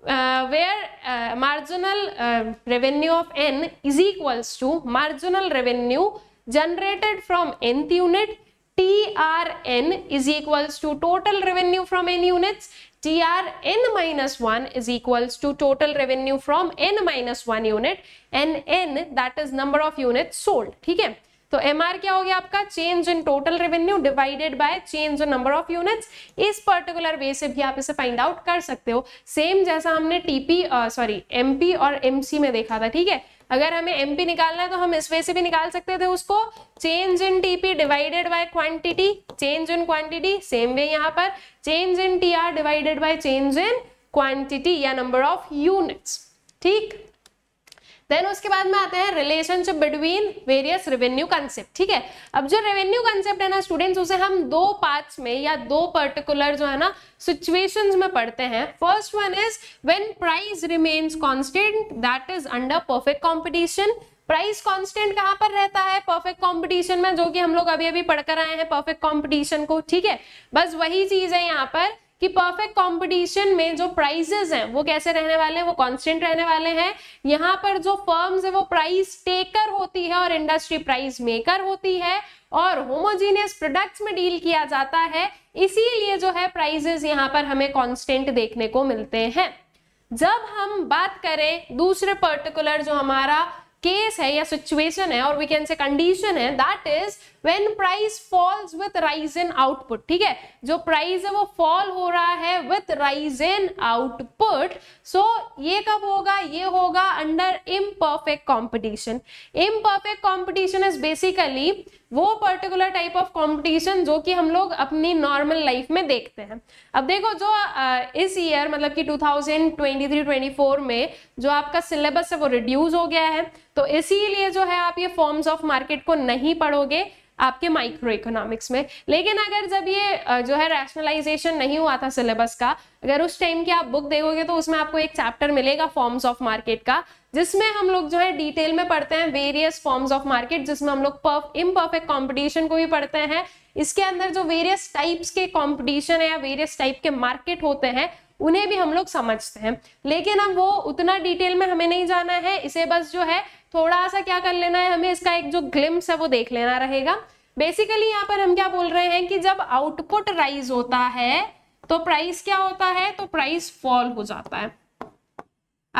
where marginal revenue of N is equals to marginal revenue generated from nth unit T R N is equals to total revenue from N unit T R N minus one is equals to total revenue from N minus one unit N N that is number of unit sold ठीक है तो M क्या हो गया आपका change in total revenue divided by change in number of units इस particular way से भी आप इसे फाइंड आउट कर सकते हो सेम जैसा हमने टीपी सॉरी एमपी और एमसी में देखा था ठीक है अगर हमें एम पी निकालना है तो हम इस वे से भी निकाल सकते थे उसको change in TP divided by quantity change in quantity same way यहाँ पर change in T R divided by change in quantity या नंबर ऑफ यूनिट्स ठीक देन उसके बाद में आते हैं relationship between various revenue concept ठीक है अब जो रेवेन्यू कंसेप्ट है ना स्टूडेंट्स उसे हम दो पार्ट्स में या दो पर्टिकुलर जो है ना सिचुएशंस में पढ़ते हैं first one is when price remains constant that is under perfect competition price constant कहाँ पर रहता है परफेक्ट कंपटीशन में जो कि हम लोग अभी अभी पढ़कर आए हैं परफेक्ट कंपटीशन को ठीक है बस वही चीज है यहाँ पर कि परफेक्ट कंपटीशन में जो प्राइजेस हैं वो कैसे रहने वाले हैं वो कांस्टेंट रहने वाले हैं यहाँ पर जो फर्म्स है वो प्राइस टेकर होती है और इंडस्ट्री प्राइस मेकर होती है और होमोजीनियस प्रोडक्ट्स में डील किया जाता है इसीलिए जो है प्राइजेस यहाँ पर हमें कॉन्स्टेंट देखने को मिलते हैं जब हम बात करें दूसरे पर्टिकुलर जो हमारा केस है या सिचुएशन है और वी कैन से कंडीशन है that is when price falls with rise in output ठीक है जो प्राइस है वो फॉल हो रहा है with rise in output so ये कब होगा ये होगा under imperfect competition imperfect competition is basically वो पर्टिकुलर टाइप ऑफ कॉम्पिटिशन जो कि हम लोग अपनी नॉर्मल लाइफ में देखते हैं अब देखो जो इस ईयर मतलब कि 2023-24 में जो आपका सिलेबस है वो रिड्यूस हो गया है तो इसीलिए जो है आप ये फॉर्म्स ऑफ मार्केट को नहीं पढ़ोगे आपके माइक्रो इकोनॉमिक्स में लेकिन अगर जब ये जो है रैशनलाइजेशन नहीं हुआ था सिलेबस का अगर उस टाइम की आप बुक देखोगे तो उसमें आपको एक चैप्टर मिलेगा फॉर्म्स ऑफ मार्केट का जिसमें हम लोग जो है डिटेल में पढ़ते हैं वेरियस फॉर्म्स ऑफ मार्केट जिसमें हम लोग इम्परफेक्ट कॉम्पिटिशन को भी पढ़ते हैं इसके अंदर जो वेरियस टाइप्स के कॉम्पिटिशन है या वेरियस टाइप के मार्केट होते हैं उन्हें भी हम लोग समझते हैं लेकिन अब वो उतना डिटेल में हमें नहीं जाना है इसे बस जो है थोड़ा सा क्या कर लेना है हमें इसका एक जो ग्लिम्स है वो देख लेना रहेगा बेसिकली यहाँ पर हम क्या बोल रहे हैं कि जब आउटपुट राइज होता है तो प्राइस क्या होता है तो प्राइस फॉल हो जाता है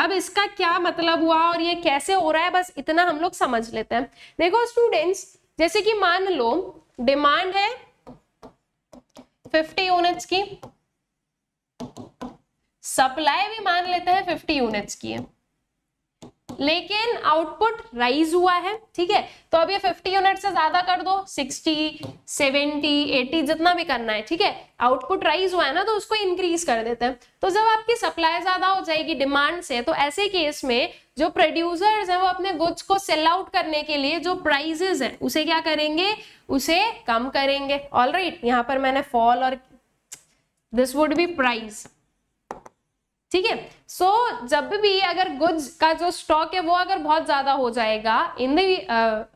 अब इसका क्या मतलब हुआ और ये कैसे हो रहा है बस इतना हम लोग समझ लेते हैं देखो स्टूडेंट्स जैसे कि मान लो डिमांड है 50 यूनिट्स की सप्लाई भी मान लेते हैं 50 यूनिट्स की है लेकिन आउटपुट राइज हुआ है ठीक है तो अब ये 50 यूनिट से ज्यादा कर दो 60, 70, 80 जितना भी करना है ठीक है आउटपुट राइज हुआ है ना तो उसको इंक्रीज कर देते हैं तो जब आपकी सप्लाई ज्यादा हो जाएगी डिमांड से तो ऐसे केस में जो प्रोड्यूसर्स हैं वो अपने गुड्स को सेल आउट करने के लिए जो प्राइजेस है उसे क्या करेंगे उसे कम करेंगे ऑल राइट right, यहां पर मैंने फॉल और दिस वुड बी प्राइस ठीक है सो जब भी अगर गुड्स का जो स्टॉक है वो अगर बहुत ज्यादा हो जाएगा इन दी uh,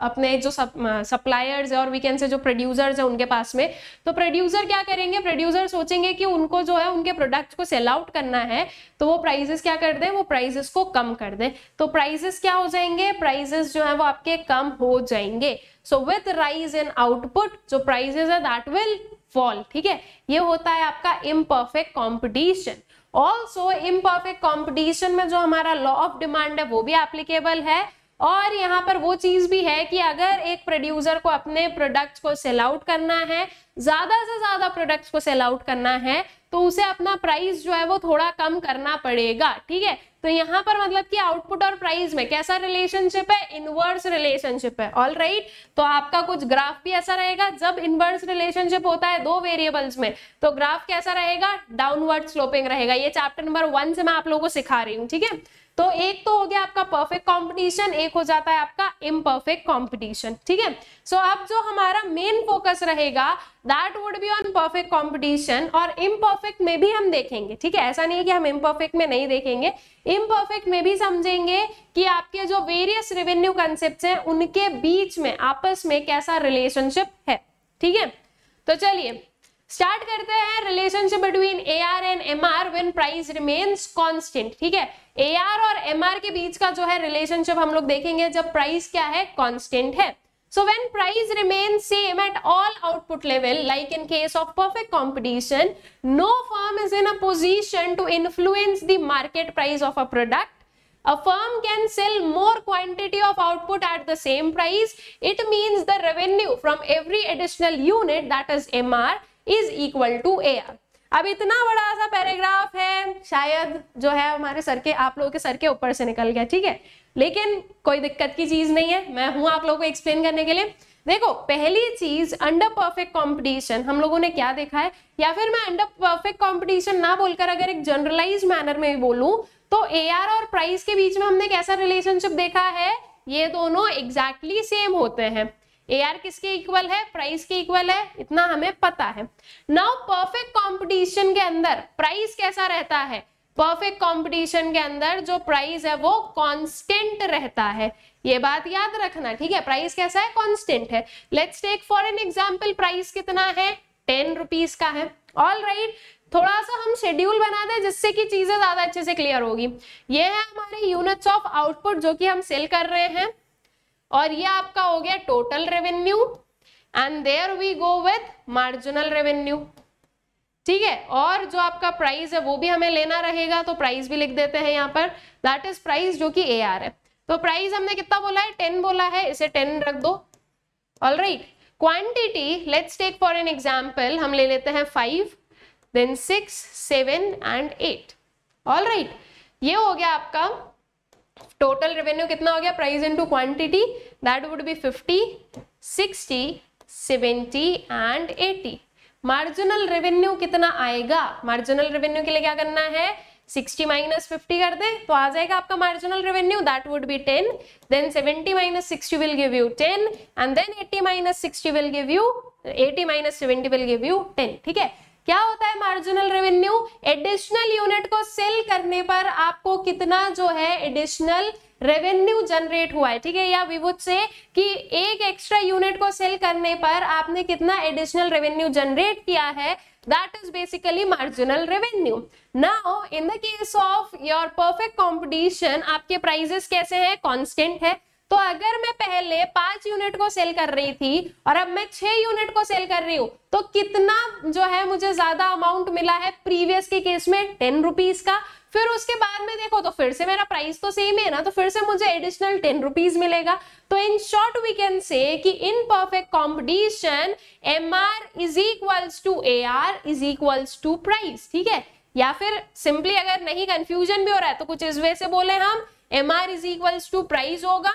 अपने जो सप्लायर्स uh, है और वी कैन से जो प्रोड्यूसर्स है उनके पास में तो प्रोड्यूसर क्या करेंगे प्रोड्यूसर सोचेंगे कि उनको जो है उनके प्रोडक्ट को सेल आउट करना है तो वो प्राइजेस क्या कर दें वो प्राइजेस को कम कर दें तो प्राइजेस क्या हो जाएंगे प्राइजेस जो है वो आपके कम हो जाएंगे so with rise in output जो प्राइजेस है दैट विल फॉल ठीक है ये होता है आपका imperfect competition also perfect competition में जो हमारा लॉ ऑफ डिमांड है वो भी एप्लीकेबल है और यहाँ पर वो चीज भी है कि अगर एक प्रोड्यूसर को अपने प्रोडक्ट्स को सेल आउट करना है ज्यादा से ज्यादा प्रोडक्ट्स को सेल आउट करना है तो उसे अपना प्राइस जो है वो थोड़ा कम करना पड़ेगा ठीक है तो यहाँ पर मतलब कि आउटपुट और प्राइस में कैसा रिलेशनशिप है इनवर्स रिलेशनशिप है ऑल राइट right? तो आपका कुछ ग्राफ भी ऐसा रहेगा जब इनवर्स रिलेशनशिप होता है दो वेरिएबल्स में तो ग्राफ कैसा रहेगा डाउनवर्ड स्लोपिंग रहेगा ये चैप्टर नंबर वन से मैं आप लोगों को सिखा रही हूँ ठीक है तो एक तो हो गया आपका परफेक्ट कॉम्पिटिशन एक हो जाता है आपका परफेक्ट कॉम्पिटिशन ठीक है सो अब जो हमारा मेन फोकस रहेगा that would be on perfect competition और इम्परफेक्ट में भी हम देखेंगे ठीक है ऐसा नहीं है कि हम इम्परफेक्ट में नहीं देखेंगे इम्परफेक्ट में भी समझेंगे कि आपके जो वेरियस रेवेन्यू कंसेप्ट हैं उनके बीच में आपस में कैसा रिलेशनशिप है ठीक है तो चलिए स्टार्ट करते हैं relationship between A R and M R when price remains constant ठीक है ए आर और एम आर के बीच का जो है रिलेशनशिप हम लोग देखेंगे जब प्राइस क्या है कॉन्स्टेंट है So when price remains same at all output level, like in case of perfect competition, no firm is in a position to influence the market price of a product. A firm can sell more quantity of output at the same price. It means the revenue from every additional unit that is MR is equal to AR. अब इतना बड़ा सा paragraph है शायद जो है हमारे sir के आप लोगों के सर के ऊपर से निकल गया ठीक है लेकिन कोई दिक्कत की चीज नहीं है मैं हूं आप लोगों को एक्सप्लेन करने के लिए देखो पहली चीज अंडर परफेक्ट कंपटीशन हम लोगों ने क्या देखा है या फिर मैं अंडर परफेक्ट कंपटीशन ना बोलकर अगर एक जनरलाइज मैनर में बोलूं तो एआर और प्राइस के बीच में हमने कैसा रिलेशनशिप देखा है ये दोनों एग्जैक्टली exactly सेम होते हैं एआर किसके इक्वल है प्राइस के इक्वल है इतना हमें पता है नाउ परफेक्ट कॉम्पिटिशन के अंदर प्राइस कैसा रहता है परफेक्ट कंपटीशन के अंदर जो प्राइस है वो कांस्टेंट रहता है ये बात याद रखना ठीक है प्राइस कैसा है कांस्टेंट है let's take for an example price कितना है टेन रुपीज का है ऑल राइट right, थोड़ा सा हम शेड्यूल बना दें जिससे कि चीजें ज्यादा अच्छे से क्लियर होगी ये है हमारे यूनिट्स ऑफ आउटपुट जो कि हम सेल कर रहे हैं और ये आपका हो गया total revenue and there we go with marginal revenue ठीक है और जो आपका प्राइस है वो भी हमें लेना रहेगा तो प्राइस भी लिख देते हैं यहाँ पर दैट इज प्राइस जो कि ए आर है तो प्राइस हमने कितना बोला है टेन बोला है इसे टेन रख दो all right quantity let's take for an example हम ले लेते हैं five then six seven and eight all right ये हो गया आपका टोटल रेवेन्यू कितना हो गया price to quantity that would be fifty sixty seventy and eighty marginal revenue कितना आएगा मार्जिनल रेवेन्यू के लिए क्या करना है 60 माइनस 50 कर दे तो आ जाएगा आपका marginal revenue that would be 10 then 70 minus 60 will give you 10 and then 80 minus 60 will give you 80 minus 70 will give you 10 ठीक है क्या होता है मार्जिनल रेवेन्यू एडिशनल यूनिट को सेल करने पर आपको कितना जो है एडिशनल रेवेन्यू जनरेट हुआ है ठीक है या विवुद से कि एक एक्स्ट्रा यूनिट को सेल करने पर आपने कितना एडिशनल रेवेन्यू जनरेट किया है that is basically marginal revenue now in the case of your perfect competition आपके प्राइजेस कैसे हैं कॉन्स्टेंट है तो अगर मैं पहले पांच यूनिट को सेल कर रही थी और अब मैं छह यूनिट को सेल कर रही हूं तो कितना जो है मुझे ज्यादा अमाउंट मिला है प्रीवियस के केस में टेन रुपीज का फिर उसके बाद में देखो तो फिर से मेरा प्राइस तो सेम ही है ना तो फिर से मुझे एडिशनल टेन रुपीज मिलेगा तो in short we can say कि in perfect competition M R is equals to A R is equals to price ठीक है या फिर सिंपली अगर नहीं कंफ्यूजन भी हो रहा है तो कुछ इस वे से बोले हम M R is equals to price होगा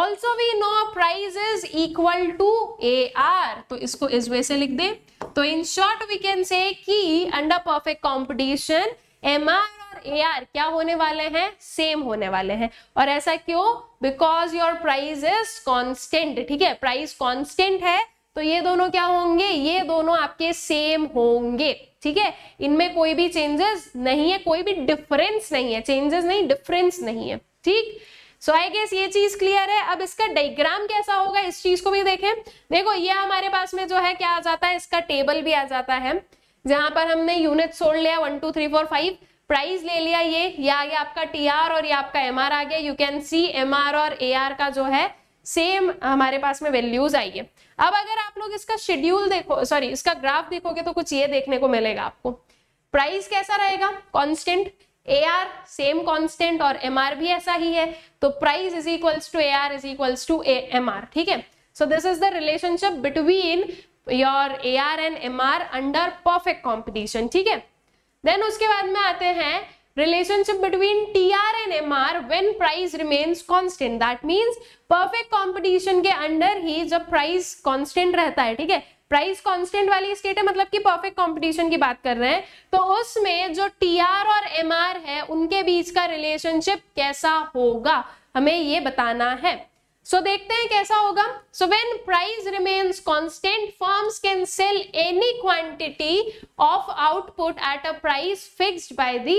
also we know price is equal to A R तो इसको इस वे से लिख दे तो in short we can say कि under perfect competition M R A R क्या होने वाले हैं सेम होने वाले हैं और ऐसा क्यों because your price is constant ठीक है प्राइस कॉन्स्टेंट है तो ये दोनों क्या होंगे ये दोनों आपके सेम होंगे ठीक है इनमें कोई भी चेंजेस नहीं है कोई भी डिफरेंस नहीं है चेंजेस नहीं डिफरेंस नहीं है ठीक सो आई गेस ये चीज क्लियर है अब इसका डायग्राम कैसा होगा इस चीज को भी देखें देखो ये हमारे पास में जो है क्या आ जाता है इसका टेबल भी आ जाता है जहां पर हमने यूनिट सोल्ड लिया one two three four five price ले लिया ये ये आ गया आपका टी आर और ये आपका एम आर आ गया you can see M R और ए आर का जो है सेम हमारे पास में वैल्यूज आई है अब अगर आप लोग इसका शेड्यूल देखो सॉरी इसका ग्राफ देखोगे तो कुछ ये देखने को मिलेगा आपको प्राइस कैसा रहेगा constant A R same constant और एम आर भी ऐसा ही है तो price is equals to A R is equals to A M R ठीक है so this is the relationship between your A R and M R under perfect competition ठीक है देन उसके बाद में आते हैं relationship between T R and M R when price remains constant that means perfect competition के under ही जब प्राइस कॉन्स्टेंट रहता है ठीक है प्राइस कांस्टेंट वाली स्टेट है मतलब कि परफेक्ट कंपटीशन की बात कर रहे हैं तो उसमें जो टीआर और एमआर है उनके बीच का रिलेशनशिप कैसा होगा हमें ये बताना है so dekhte how it goes. so when price remains constant firms can sell any quantity of output at a price fixed by the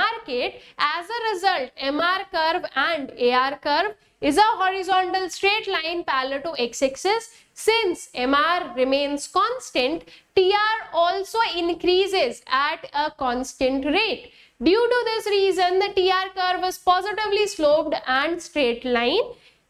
market as a result mr curve and ar curve is a horizontal straight line parallel to x-axis. Since MR remains constant, TR also increases at a constant rate. Due to this reason, the TR curve is positively sloped and straight line.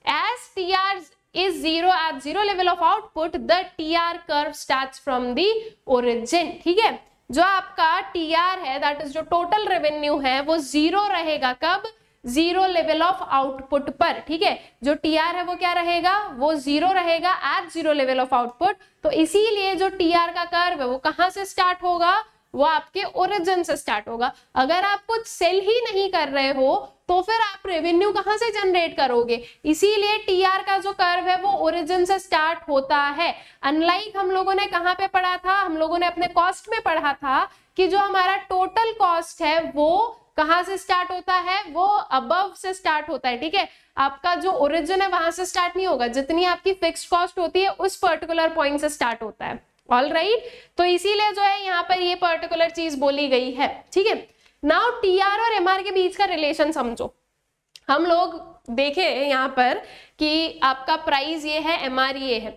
As TR is 0 at 0 level of output, the TR curve starts from the origin. ठीक है जो आपका TR है that is जो total revenue है वो zero रहेगा कब जीरो लेवल ऑफ आउटपुट पर ठीक है जो टी आर है वो क्या रहेगा वो जीरो रहेगा at zero level of output तो इसीलिए जो टी आर का कर्व है वो कहां से स्टार्ट होगा वो आपके ओरिजिन से स्टार्ट होगा अगर आप कुछ सेल ही नहीं कर रहे हो तो फिर आप रेवेन्यू कहां से जनरेट करोगे इसीलिए टीआर का जो कर्व है वो ओरिजिन से स्टार्ट होता है अनलाइक हम लोगों ने कहां पे पढ़ा था हम लोगों ने अपने कॉस्ट में पढ़ा था कि जो हमारा टोटल कॉस्ट है वो कहां से स्टार्ट होता है वो अबव से स्टार्ट होता है ठीक है आपका जो ओरिजिन है वहां से स्टार्ट नहीं होगा जितनी आपकी फिक्स कॉस्ट होती है उस पर्टिकुलर पॉइंट से स्टार्ट होता है ऑल राइट तो इसीलिए जो है यहाँ पर ये पर्टिकुलर चीज बोली गई है ठीक है नाउ टी और एम आर के बीच का रिलेशन समझो हम लोग देखे यहाँ पर कि आपका प्राइस ये है एम आर ये है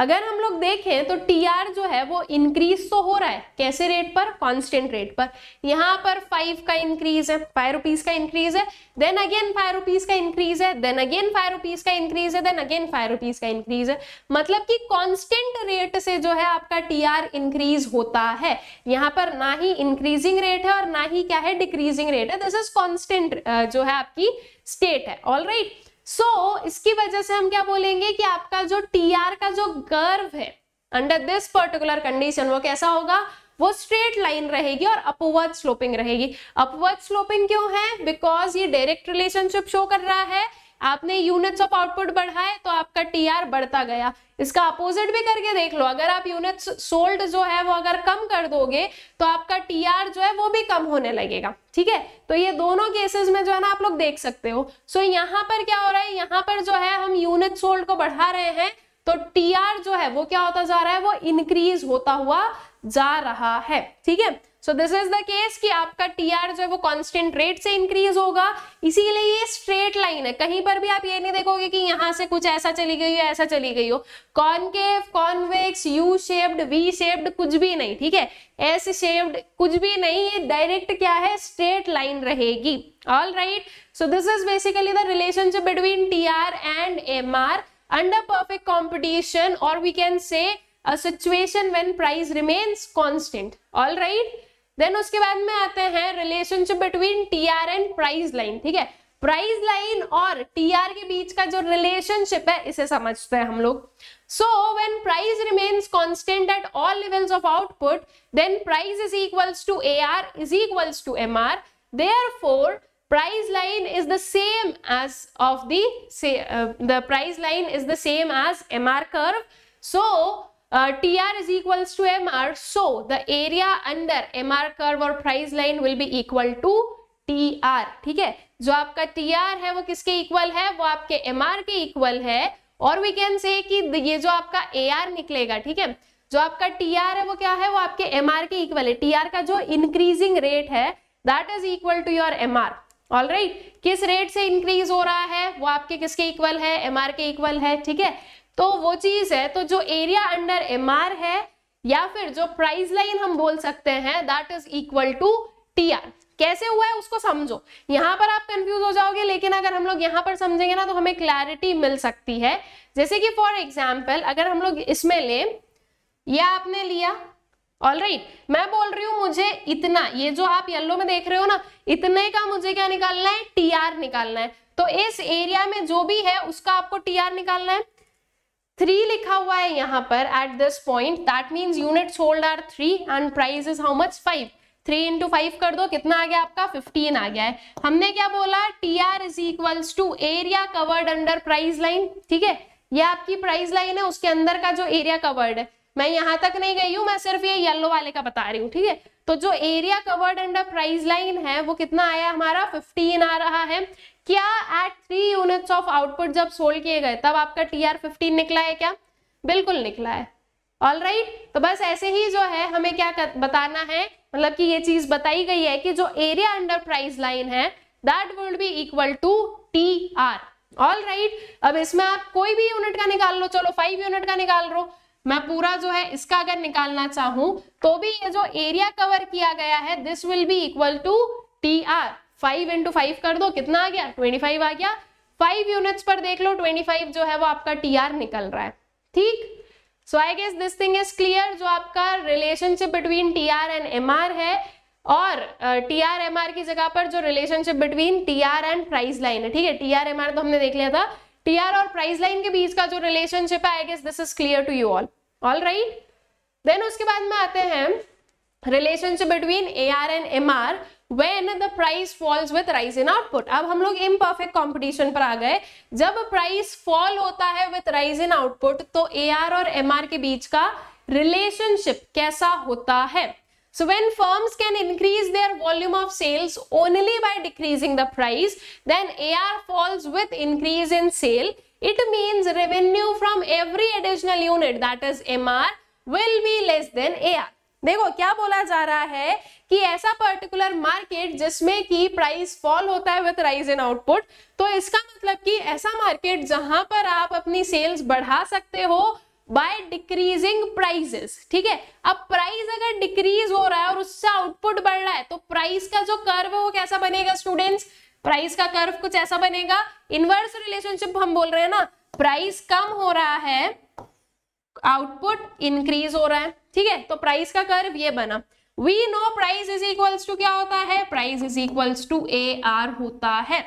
अगर हम लोग देखें तो टी आर जो है वो इंक्रीज तो हो रहा है कैसे रेट पर कांस्टेंट रेट पर यहाँ पर फाइव का इंक्रीज है फाइव रुपीज का इंक्रीज है देन अगेन फाइव रुपीज का इंक्रीज है देन अगेन फाइव रुपीज का इंक्रीज है देन अगेन फाइव रुपीज का इंक्रीज है मतलब कि कांस्टेंट रेट से जो है आपका टी आर इंक्रीज होता है यहाँ पर ना ही इंक्रीजिंग रेट है और ना ही क्या है डिक्रीजिंग रेट है दिस इज कॉन्स्टेंट जो है आपकी स्टेट है all right right? So so, इसकी वजह से हम क्या बोलेंगे कि आपका जो टी आर का जो गर्व है अंडर दिस पर्टिकुलर कंडीशन वो कैसा होगा वो स्ट्रेट लाइन रहेगी और अपवर्ड स्लोपिंग रहेगी अपवर्ड स्लोपिंग क्यों है बिकॉज ये डायरेक्ट रिलेशनशिप शो कर रहा है आपने यूनिट्स ऑफ आउटपुट बढ़ाए तो आपका टी बढ़ता गया इसका अपोजिट भी करके देख लो अगर आप यूनिट्स सोल्ड जो है वो अगर कम कर दोगे तो आपका टी जो है वो भी कम होने लगेगा ठीक है तो ये दोनों केसेस में जो है ना आप लोग देख सकते हो सो so, यहाँ पर क्या हो रहा है यहाँ पर जो है हम यूनिट सोल्ड को बढ़ा रहे हैं तो टी जो है वो क्या होता जा रहा है वो इनक्रीज होता हुआ जा रहा है ठीक है so this is the case कि आपका टी आर जो है वो कॉन्स्टेंट रेट से इंक्रीज होगा इसीलिए ये स्ट्रेट लाइन है कहीं पर भी आप ये नहीं देखोगे कि यहां से कुछ ऐसा चली गई हो ऐसा चली गई हो concave convex U shaped V shaped कुछ भी नहीं ठीक है एस शेप्ड कुछ भी नहीं ये डायरेक्ट क्या है स्ट्रेट लाइन रहेगी all right so this is basically the relationship between T R and M R under perfect competition और we can say situation when price remains constant all right then उसके बाद में आते हैं relationship between T R and price line ठीक है price line और T R के बीच का जो रिलेशनशिप है इसे समझते हैं हम लोग so when price remains constant at all levels of output then price is equals to A R is equals to MR therefore price for price line is the same as of the price line is the same as M R curve so is equal to M R so the area under M R curve और line will be equal to T R ठीक है जो आपका are है वो किसके equal है वो आपके आर के इक्वल है और वी कैन से कि ये जो आपका आर निकलेगा ठीक है जो आपका टी आर है वो क्या है वो आपके एम आर के इक्वल है टी आर का जो इंक्रीजिंग रेट है that is equal to your R all right किस रेट से इंक्रीज हो रहा है वो आपके किसके इक्वल है एम आर के इक्वल है ठीक है तो वो चीज है तो जो एरिया अंडर एम है या फिर जो प्राइस लाइन हम बोल सकते हैं that is equal to T R कैसे हुआ है उसको समझो यहाँ पर आप कंफ्यूज हो जाओगे लेकिन अगर हम लोग यहाँ पर समझेंगे ना तो हमें क्लैरिटी मिल सकती है जैसे कि फॉर एग्जाम्पल अगर हम लोग इसमें ले ये आपने लिया ऑल राइट right. मैं बोल रही हूँ मुझे इतना ये जो आप येल्लो में देख रहे हो ना इतने का मुझे क्या निकालना है टी निकालना है तो इस एरिया में जो भी है उसका आपको टी आर निकालना है थ्री लिखा हुआ है यहाँ पर at this point that means unit sold are three and price is how much five three into five कर दो कितना आ गया आपका फिफ्टीन आ गया है हमने क्या बोला T R is equals to area covered under price line ठीक है ये आपकी प्राइस लाइन है उसके अंदर का जो एरिया कवर्ड है मैं यहाँ तक नहीं गई हूँ मैं सिर्फ ये येलो वाले का बता रही हूँ ठीक है तो जो area covered under price line है वो कितना आया हमारा 15 आ रहा है क्या at three units of output जब सोल्व किए गए तब आपका टी आर फिफ्टीन निकला है क्या बिल्कुल निकला है ऑल राइट right? तो बस ऐसे ही जो है हमें क्या कर, बताना है मतलब कि ये चीज बताई गई है कि जो एरिया अंडर प्राइस लाइन है that would be equal to T R all right अब इसमें आप कोई भी यूनिट का निकाल लो चलो फाइव यूनिट का निकाल लो मैं पूरा जो है इसका अगर निकालना चाहूं तो भी ये जो एरिया कवर किया गया है this will be equal to T R five into five कर दो कितना आ गया ट्वेंटी फाइव आ गया फाइव यूनिट्स पर देख लो ट्वेंटी फाइव जो है वो आपका टी आर निकल रहा है ठीक so I guess this thing is clear जो आपका relationship between T R and M R है और टी आर एम आर की जगह पर जो relationship between T R and price line है ठीक है टी आर एम आर तो हमने देख लिया था टी आर और प्राइस लाइन के बीच का जो रिलेशनशिप है I guess this is clear to you all all right then उसके बाद में आते हैं relationship between A R and M R when the price falls with rise in output अब हम लोग इम्परफेक्ट कॉम्पिटिशन पर आ गए जब प्राइस फॉल होता है विथ राइज इन आउटपुट तो ए और एम के बीच का रिलेशनशिप कैसा होता है So when firms can increase their volume of sales only by decreasing the price, then AR falls with increase in sale. It means revenue from every additional unit, that is MR, will be less than AR. देखो क्या बोला जा रहा है कि ऐसा particular market जिसमें कि प्राइस फॉल होता है विथ राइज इन आउटपुट तो इसका मतलब कि ऐसा मार्केट जहां पर आप अपनी सेल्स बढ़ा सकते हो बाय डिक्रीजिंग प्राइजेस ठीक है अब प्राइस अगर डिक्रीज हो रहा है और उससे आउटपुट बढ़ रहा है तो प्राइस का जो कर्व है वो कैसा बनेगा स्टूडेंट्स प्राइस का कर्व कुछ ऐसा बनेगा इनवर्स रिलेशनशिप हम बोल रहे हैं ना प्राइस कम हो रहा है आउटपुट इंक्रीज हो रहा है ठीक है तो प्राइस का कर्व ये बना we know price is equals to क्या होता है price is equals to A R होता है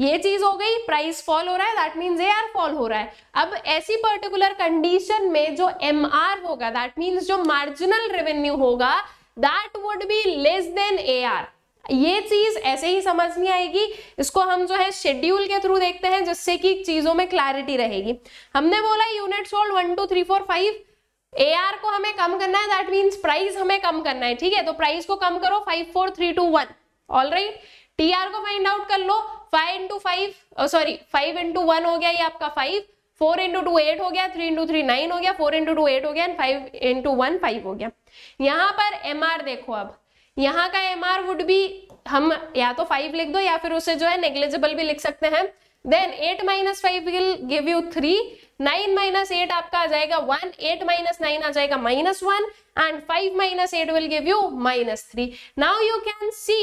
ये चीज हो गई प्राइस फॉल हो रहा है that means A R fall हो रहा है अब ऐसी पर्टिकुलर कंडीशन में जो एम आर होगा दैट मीन्स जो मार्जिनल रेवेन्यू होगा that would be less than A R ये चीज ऐसे ही समझ नहीं आएगी इसको हम जो है शेड्यूल के थ्रू देखते हैं जिससे कि चीजों में क्लैरिटी रहेगी हमने बोला unit sold one two three four five A R को हमें कम करना है दैट मीन्स प्राइस हमें कम करना है ठीक है तो प्राइस को कम करो five four three two one all right T R को फाइंड आउट कर लो five into five sorry five into one हो गया ये आपका five four into two eight हो गया थ्री इंटू थ्री नाइन हो गया फोर इंटू टू एट हो गया and five into one five हो गया यहाँ पर एम आर देखो अब यहाँ का एम आर वुड भी हम या तो फाइव लिख दो या फिर उसे जो है नेग्लेजेबल भी लिख सकते हैं then eight minus five will give you three nine minus eight आपका आ जाएगा वन एट माइनस नाइन आ जाएगा minus one and five minus eight will give you minus three now you can see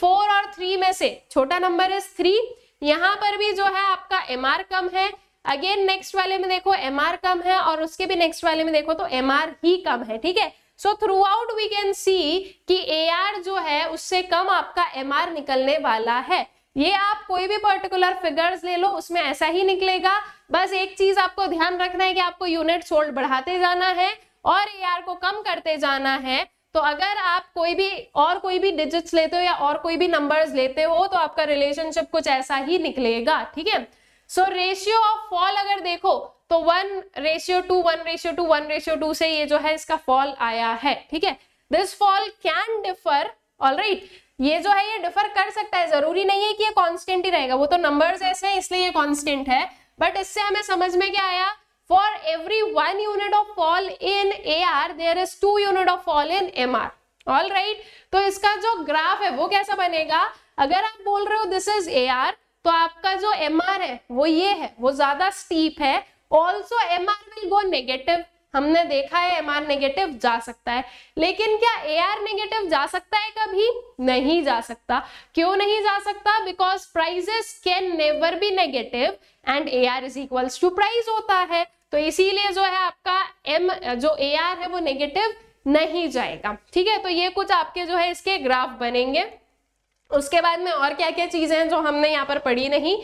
four और थ्री में से छोटा नंबर है थ्री यहाँ पर भी जो है आपका एम आर कम है अगेन नेक्स्ट वाले में देखो एम आर कम है और उसके भी नेक्स्ट वाले में देखो तो एम आर ही कम है ठीक है so throughout we can see कि ए जो है उससे कम आपका एम निकलने वाला है ये आप कोई भी पर्टिकुलर फिगर्स ले लो उसमें ऐसा ही निकलेगा बस एक चीज आपको ध्यान रखना है कि आपको यूनिट सोल्ड बढ़ाते जाना है और ए को कम करते जाना है तो अगर आप कोई भी और कोई भी डिजिट्स लेते हो या और कोई भी नंबर्स लेते हो तो आपका रिलेशनशिप कुछ ऐसा ही निकलेगा ठीक है सो रेशियो ऑफ फॉल अगर देखो तो one ratio two one ratio two one ratio two से ये जो है इसका फॉल आया है ठीक है this fall can differ all right ये जो है ये डिफर कर सकता है जरूरी नहीं है कि ये कॉन्स्टेंट ही रहेगा वो तो नंबर्स ऐसे हैं इसलिए ये कॉन्स्टेंट है बट इससे हमें समझ में क्या आया for every one unit of fall in A R there is two unit of fall in M R all right तो इसका जो ग्राफ है वो कैसा बनेगा अगर आप बोल रहे हो दिस इज ए आर तो आपका जो एम आर है वो ये है वो ज्यादा स्टीप है also M R will go negative हमने देखा है एम आर नेगेटिव जा सकता है लेकिन क्या ए आर नेगेटिव जा सकता है कभी नहीं जा सकता क्यों नहीं जा सकता because prices can never be negative and A R is equals to price होता है तो इसीलिए जो है आपका एम जो ए आर है वो नेगेटिव नहीं जाएगा ठीक है तो ये कुछ आपके जो है इसके ग्राफ बनेंगे उसके बाद में और क्या क्या चीजें हैं जो हमने यहाँ पर पढ़ी नहीं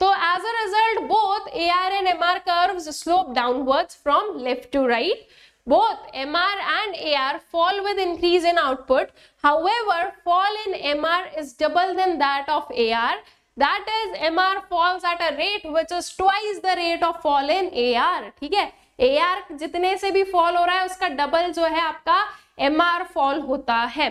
तो as a result both A R and M R curve slope downwards from left to right both M R and A R fall with increase in output however fall in M R is double than that of A R that is M R falls at a rate which is twice the rate of fall in A R ठीक है A are जितने से भी fall हो रहा है उसका double जो है आपका एम आर फॉल होता है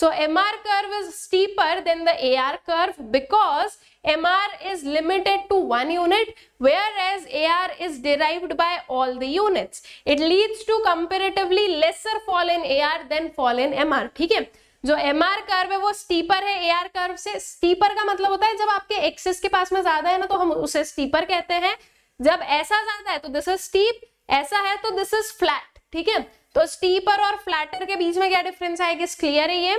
So MR curve is steeper than the AR curve because MR is limited to one unit whereas AR is derived by all the units. It leads to comparatively lesser fall in AR than fall in MR. ठीक है जो M R curve है वो steeper है A R curve से steeper का मतलब होता है जब आपके एक्सिस के पास में ज्यादा है ना तो हम उसे स्टीपर कहते हैं जब ऐसा ज्यादा है तो दिस इज स्टीप ऐसा है तो दिस इज फ्लैट ठीक है तो स्टीपर और फ्लैटर के बीच में क्या डिफरेंस आएगा क्लियर है ये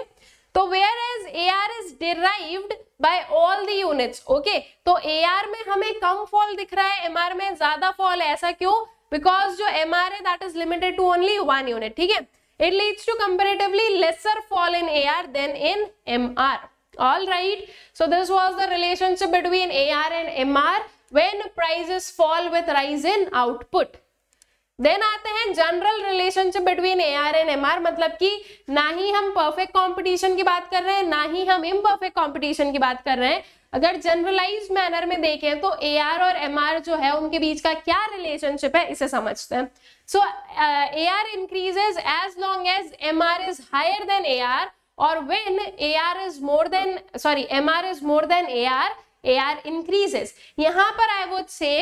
तो where is A R is derived by all the units okay तो ए आर में हमें कम फॉल दिख रहा है एम आर में ज्यादा फॉल ऐसा क्यों बिकॉज जो एम आर है that is limited to only one unit ठीक है it leads to comparatively lesser fall in A R than in M R all right so this was the relationship between A R and M R when price fall with rise in output then आते हैं general relationship between A R and M R मतलब कि ना ही हम perfect competition की बात कर रहे हैं ना ही हम इम्परफेक्ट कंपटीशन की बात कर रहे हैं अगर जनरलाइज मैनर में देखें तो ए आर और एम आर जो है उनके बीच का क्या रिलेशनशिप है इसे समझते हैं so A R increases as long as M R is higher than A R और when A R is more than sorry M R is more than A R A R increases यहां पर I would say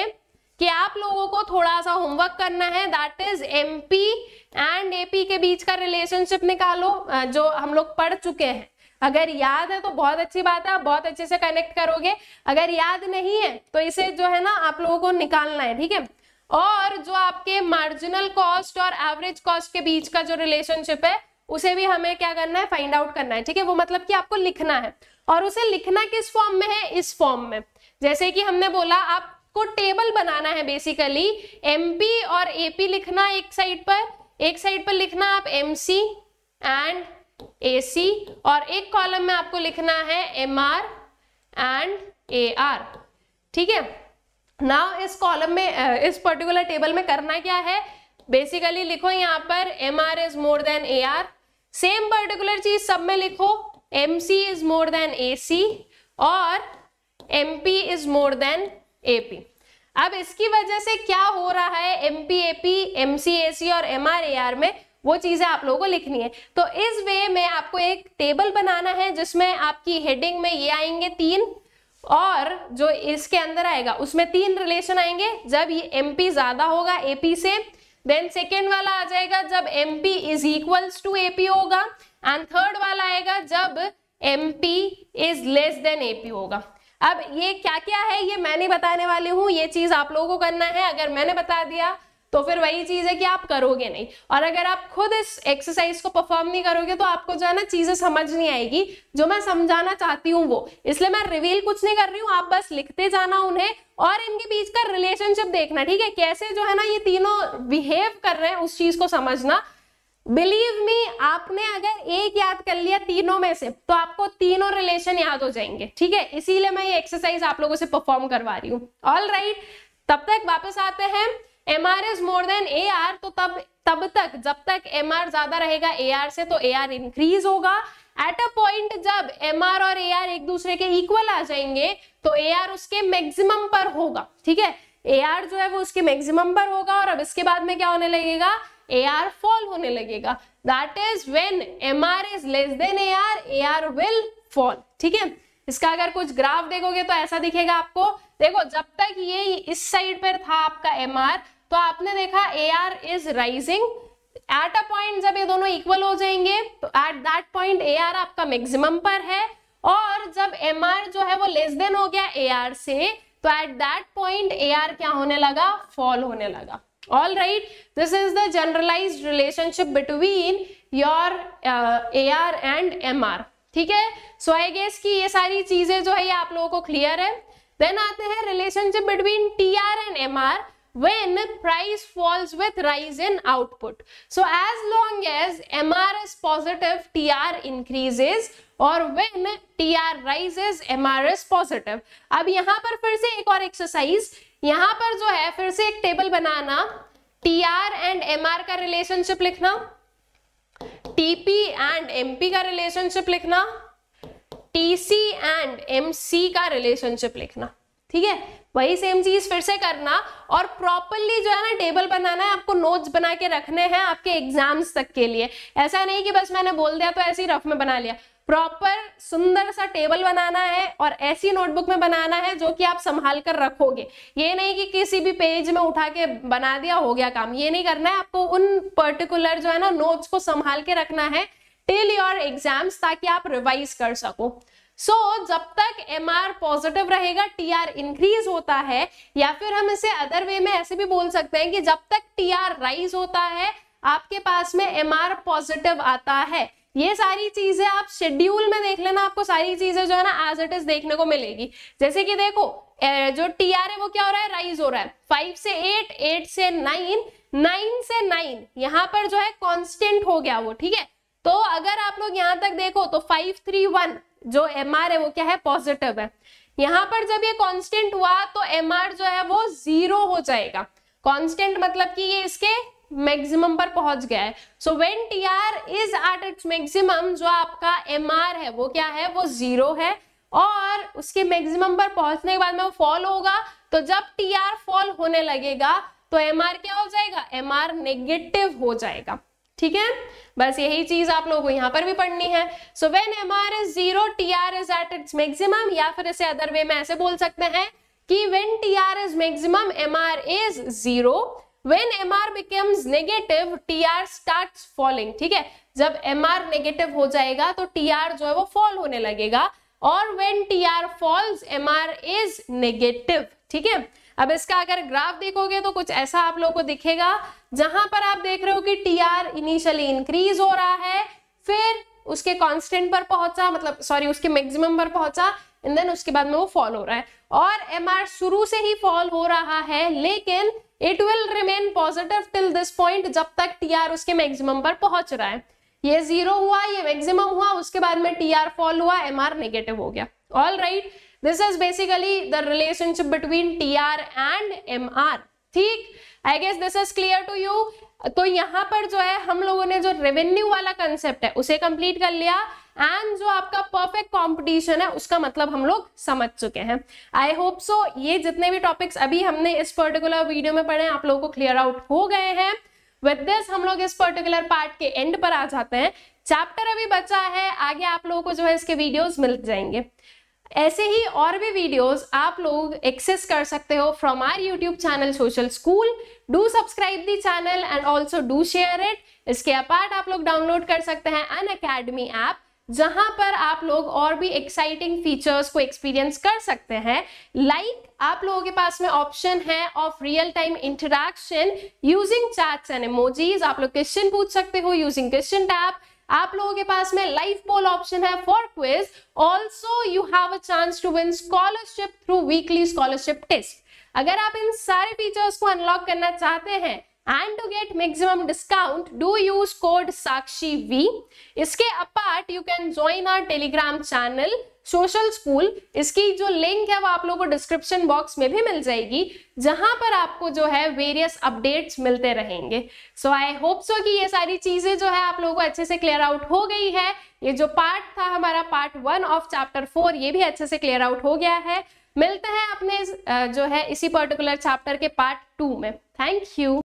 कि आप लोगों को थोड़ा सा homework करना है that is MP and AP के बीच का रिलेशनशिप निकालो जो हम लोग पढ़ चुके हैं अगर याद है तो बहुत अच्छी बात है आप बहुत अच्छे से कनेक्ट करोगे अगर याद नहीं है तो इसे जो है ना आप लोगों को निकालना है ठीक है और जो आपके मार्जिनल कॉस्ट और एवरेज कॉस्ट के बीच का जो रिलेशनशिप है उसे भी हमें क्या करना है फाइंड आउट करना है ठीक है वो मतलब कि आपको लिखना है और उसे लिखना किस फॉर्म में है इस फॉर्म में जैसे कि हमने बोला आप को टेबल बनाना है बेसिकली एमपी और एपी लिखना एक साइड पर एक साइड पर लिखना आप एमसी एंड एसी और एक कॉलम में आपको लिखना है एमआर एंड एआर ठीक है ना इस कॉलम में इस पर्टिकुलर टेबल में करना क्या है बेसिकली लिखो यहां पर M R is more than A R same particular चीज सब में लिखो M C is more than A C और M P is more than AP अब इसकी वजह से क्या हो रहा है ए सी और आर में वो चीजें आप लोगों को लिखनी है तो इस वे में आपको एक टेबल बनाना है जिसमें आपकी हेडिंग में ये आएंगे तीन और जो इसके अंदर आएगा उसमें तीन रिलेशन आएंगे जब ये पी ज्यादा होगा एपी से देन सेकेंड वाला आ जाएगा जब M P is equals to AP होगा एंड थर्ड वाला आएगा जब M P is less than AP होगा अब ये क्या क्या है ये मैं नहीं बताने वाली हूँ ये चीज आप लोगों को करना है अगर मैंने बता दिया तो फिर वही चीज है कि आप करोगे नहीं और अगर आप खुद इस एक्सरसाइज को परफॉर्म नहीं करोगे तो आपको जो है ना चीजें समझ नहीं आएगी जो मैं समझाना चाहती हूँ वो इसलिए मैं रिवील कुछ नहीं कर रही हूँ आप बस लिखते जाना उन्हें और इनके बीच का रिलेशनशिप देखना ठीक है कैसे जो है ना ये तीनों बिहेव कर रहे हैं उस चीज को समझना बिलीव मी आपने अगर एक याद कर लिया तीनों में से तो आपको तीनों रिलेशन याद हो जाएंगे ठीक है इसीलिए मैं ये एक्सरसाइज आप लोगों से परफॉर्म करवा रही हूँ ऑल राइट तब तक वापस आते हैं M R is more than A R तो तब तब तक जब तक एम आर ज्यादा रहेगा ए आर से तो ए आर इंक्रीज होगा एट अ पॉइंट जब एम आर और ए आर एक दूसरे के इक्वल आ जाएंगे तो ए आर उसके मैक्सिमम पर होगा ठीक है ए आर जो है वो उसके मैक्सिमम पर होगा और अब इसके बाद में क्या होने लगेगा ए आर फॉल होने लगेगा that is when M R is less than A R A R will fall ठीक है इसका अगर कुछ ग्राफ देखोगे तो ऐसा दिखेगा आपको देखो जब तक ये इस साइड पर था आपका एम आर तो आपने देखा A R is rising at a point जब ये दोनों इक्वल हो जाएंगे तो at that point A R आपका मैक्सिमम पर है और जब एम आर जो है वो लेस देन हो गया ए आर से तो at that point A R क्या होने लगा फॉल होने लगा all right this is the generalized relationship between your uh, ar and mr ठीक है सो आई गेस की ये सारी चीजें जो है ये आप लोगों को क्लियर है देन आते हैं relationship between T R and M R when price falls with rise in output so as long as M R is positive T R increases और when T R rise M R is positive अब यहां पर फिर से एक और exercise यहां पर जो है फिर से एक टेबल बनाना T R and M R का रिलेशनशिप लिखना टीपी एंड एमपी का रिलेशनशिप लिखना टीसी एंड एमसी का रिलेशनशिप लिखना ठीक है वही सेम चीज फिर से करना और प्रॉपरली जो है ना टेबल बनाना है आपको नोट्स बना के रखने हैं आपके एग्जाम्स तक के लिए ऐसा नहीं कि बस मैंने बोल दिया तो ऐसे ही रफ में बना लिया प्रॉपर सुंदर सा टेबल बनाना है और ऐसी नोटबुक में बनाना है जो कि आप संभाल कर रखोगे ये नहीं कि किसी भी पेज में उठा के बना दिया हो गया काम ये नहीं करना है आपको उन पर्टिकुलर जो है ना नोट्स को संभाल के रखना है टिल योर एग्जाम्स ताकि आप रिवाइज कर सको सो so, जब तक एम आर पॉजिटिव रहेगा टी आर इंक्रीज होता है या फिर हम इसे अदर वे में ऐसे भी बोल सकते हैं कि जब तक टी आर राइज होता है आपके पास में एम आर पॉजिटिव आता है ये सारी चीजें आप शेड्यूल में देख लेना आपको सारी चीजें जो है ना एज इट इज देखने को मिलेगी जैसे कि देखो जो टी आर है वो क्या हो रहा है राइज हो रहा है फाइव से एट एट से नाइन नाइन से नाइन यहाँ पर जो है कॉन्स्टेंट हो गया वो ठीक है तो अगर आप लोग यहाँ तक देखो तो फाइव थ्री वन जो एम आर है वो क्या है पॉजिटिव है यहाँ पर जब ये कॉन्स्टेंट हुआ तो एम आर जो है वो जीरो हो जाएगा कॉन्स्टेंट मतलब कि ये इसके मैक्सिमम पर पहुंच गया है so when T R is at its maximum जो आपका एम आर है वो क्या है वो जीरो है और उसके मैक्सिमम पर पहुंचने के बाद में वो फॉल होगा तो जब टी आर फॉल होने लगेगा तो एम आर क्या हो जाएगा एम आर नेगेटिव हो जाएगा ठीक है बस यही चीज आप लोगों को यहां पर भी पढ़नी है so when M R is zero T R is at its maximum या फिर इसे अदर वे में ऐसे बोल सकते हैं कि when T R is maximum M R is zero when M R becomes negative T R start falling ठीक है जब एम आर नेगेटिव हो जाएगा तो टी आर जो है वो फॉल होने लगेगा और when T R falls M R is negative ठीक है अब इसका अगर ग्राफ देखोगे तो कुछ ऐसा आप लोगों को दिखेगा जहां पर आप देख रहे हो कि टी आर इनिशियली इंक्रीज हो रहा है फिर उसके कांस्टेंट पर पहुंचा मतलब सॉरी उसके मैक्सिमम पर पहुंचा एंड देन उसके बाद में वो फॉल हो रहा है और एम शुरू से ही फॉल हो रहा है लेकिन it will remain positive till this point जब तक टी आर उसके मैक्सिमम पर पहुंच रहा है ये जीरो हुआ ये मैक्सिमम हुआ उसके बाद में टी आर फॉल हुआ एम आर नेगेटिव हो गया all right this is basically the relationship between T R and M R ठीक I guess this is clear to you तो यहाँ पर जो है हम लोगों ने जो रेवेन्यू वाला कंसेप्ट है उसे कंप्लीट कर लिया एंड जो आपका परफेक्ट कॉम्पिटिशन है उसका मतलब हम लोग समझ चुके हैं आई होप सो ये जितने भी टॉपिक्स अभी हमने इस पर्टिकुलर वीडियो में पढ़े आप लोगों को क्लियर आउट हो गए हैं विद दिस हम लोग इस पर्टिकुलर पार्ट के एंड पर आ जाते हैं चैप्टर अभी बचा है आगे आप लोगों को जो है इसके वीडियोस मिल जाएंगे ऐसे ही और भी वीडियोस आप लोग एक्सेस कर सकते हो from our YouTube channel social school do subscribe the channel and also do share it इसके अपार्ट आप लोग डाउनलोड कर सकते हैं अन अकेडमी ऐप जहां पर आप लोग और भी एक्साइटिंग फीचर्स को एक्सपीरियंस कर सकते हैं लाइक like, आप लोगों के पास में ऑप्शन है of real time interaction using chats and emojis आप लोग क्वेश्चन पूछ सकते हो यूजिंग क्वेश्चन टैप आप लोगों के पास में लाइव पोल ऑप्शन है for quiz also you have a chance to win scholarship through weekly scholarship test अगर आप इन सारे फीचर्स को अनलॉक करना चाहते हैं and to get maximum discount do use code sakshi v iske apart you can join our telegram channel social school इसकी जो link है वो आप लोगों को डिस्क्रिप्शन बॉक्स में भी मिल जाएगी जहां पर आपको जो है वेरियस अपडेट्स मिलते रहेंगे सो आई होप सो कि ये सारी चीजें जो है आप लोगों को अच्छे से क्लियर आउट हो गई है ये जो पार्ट था हमारा part one of chapter four ये भी अच्छे से क्लियर आउट हो गया है मिलते हैं अपने जो है इसी पर्टिकुलर चैप्टर के पार्ट टू में थैंक यू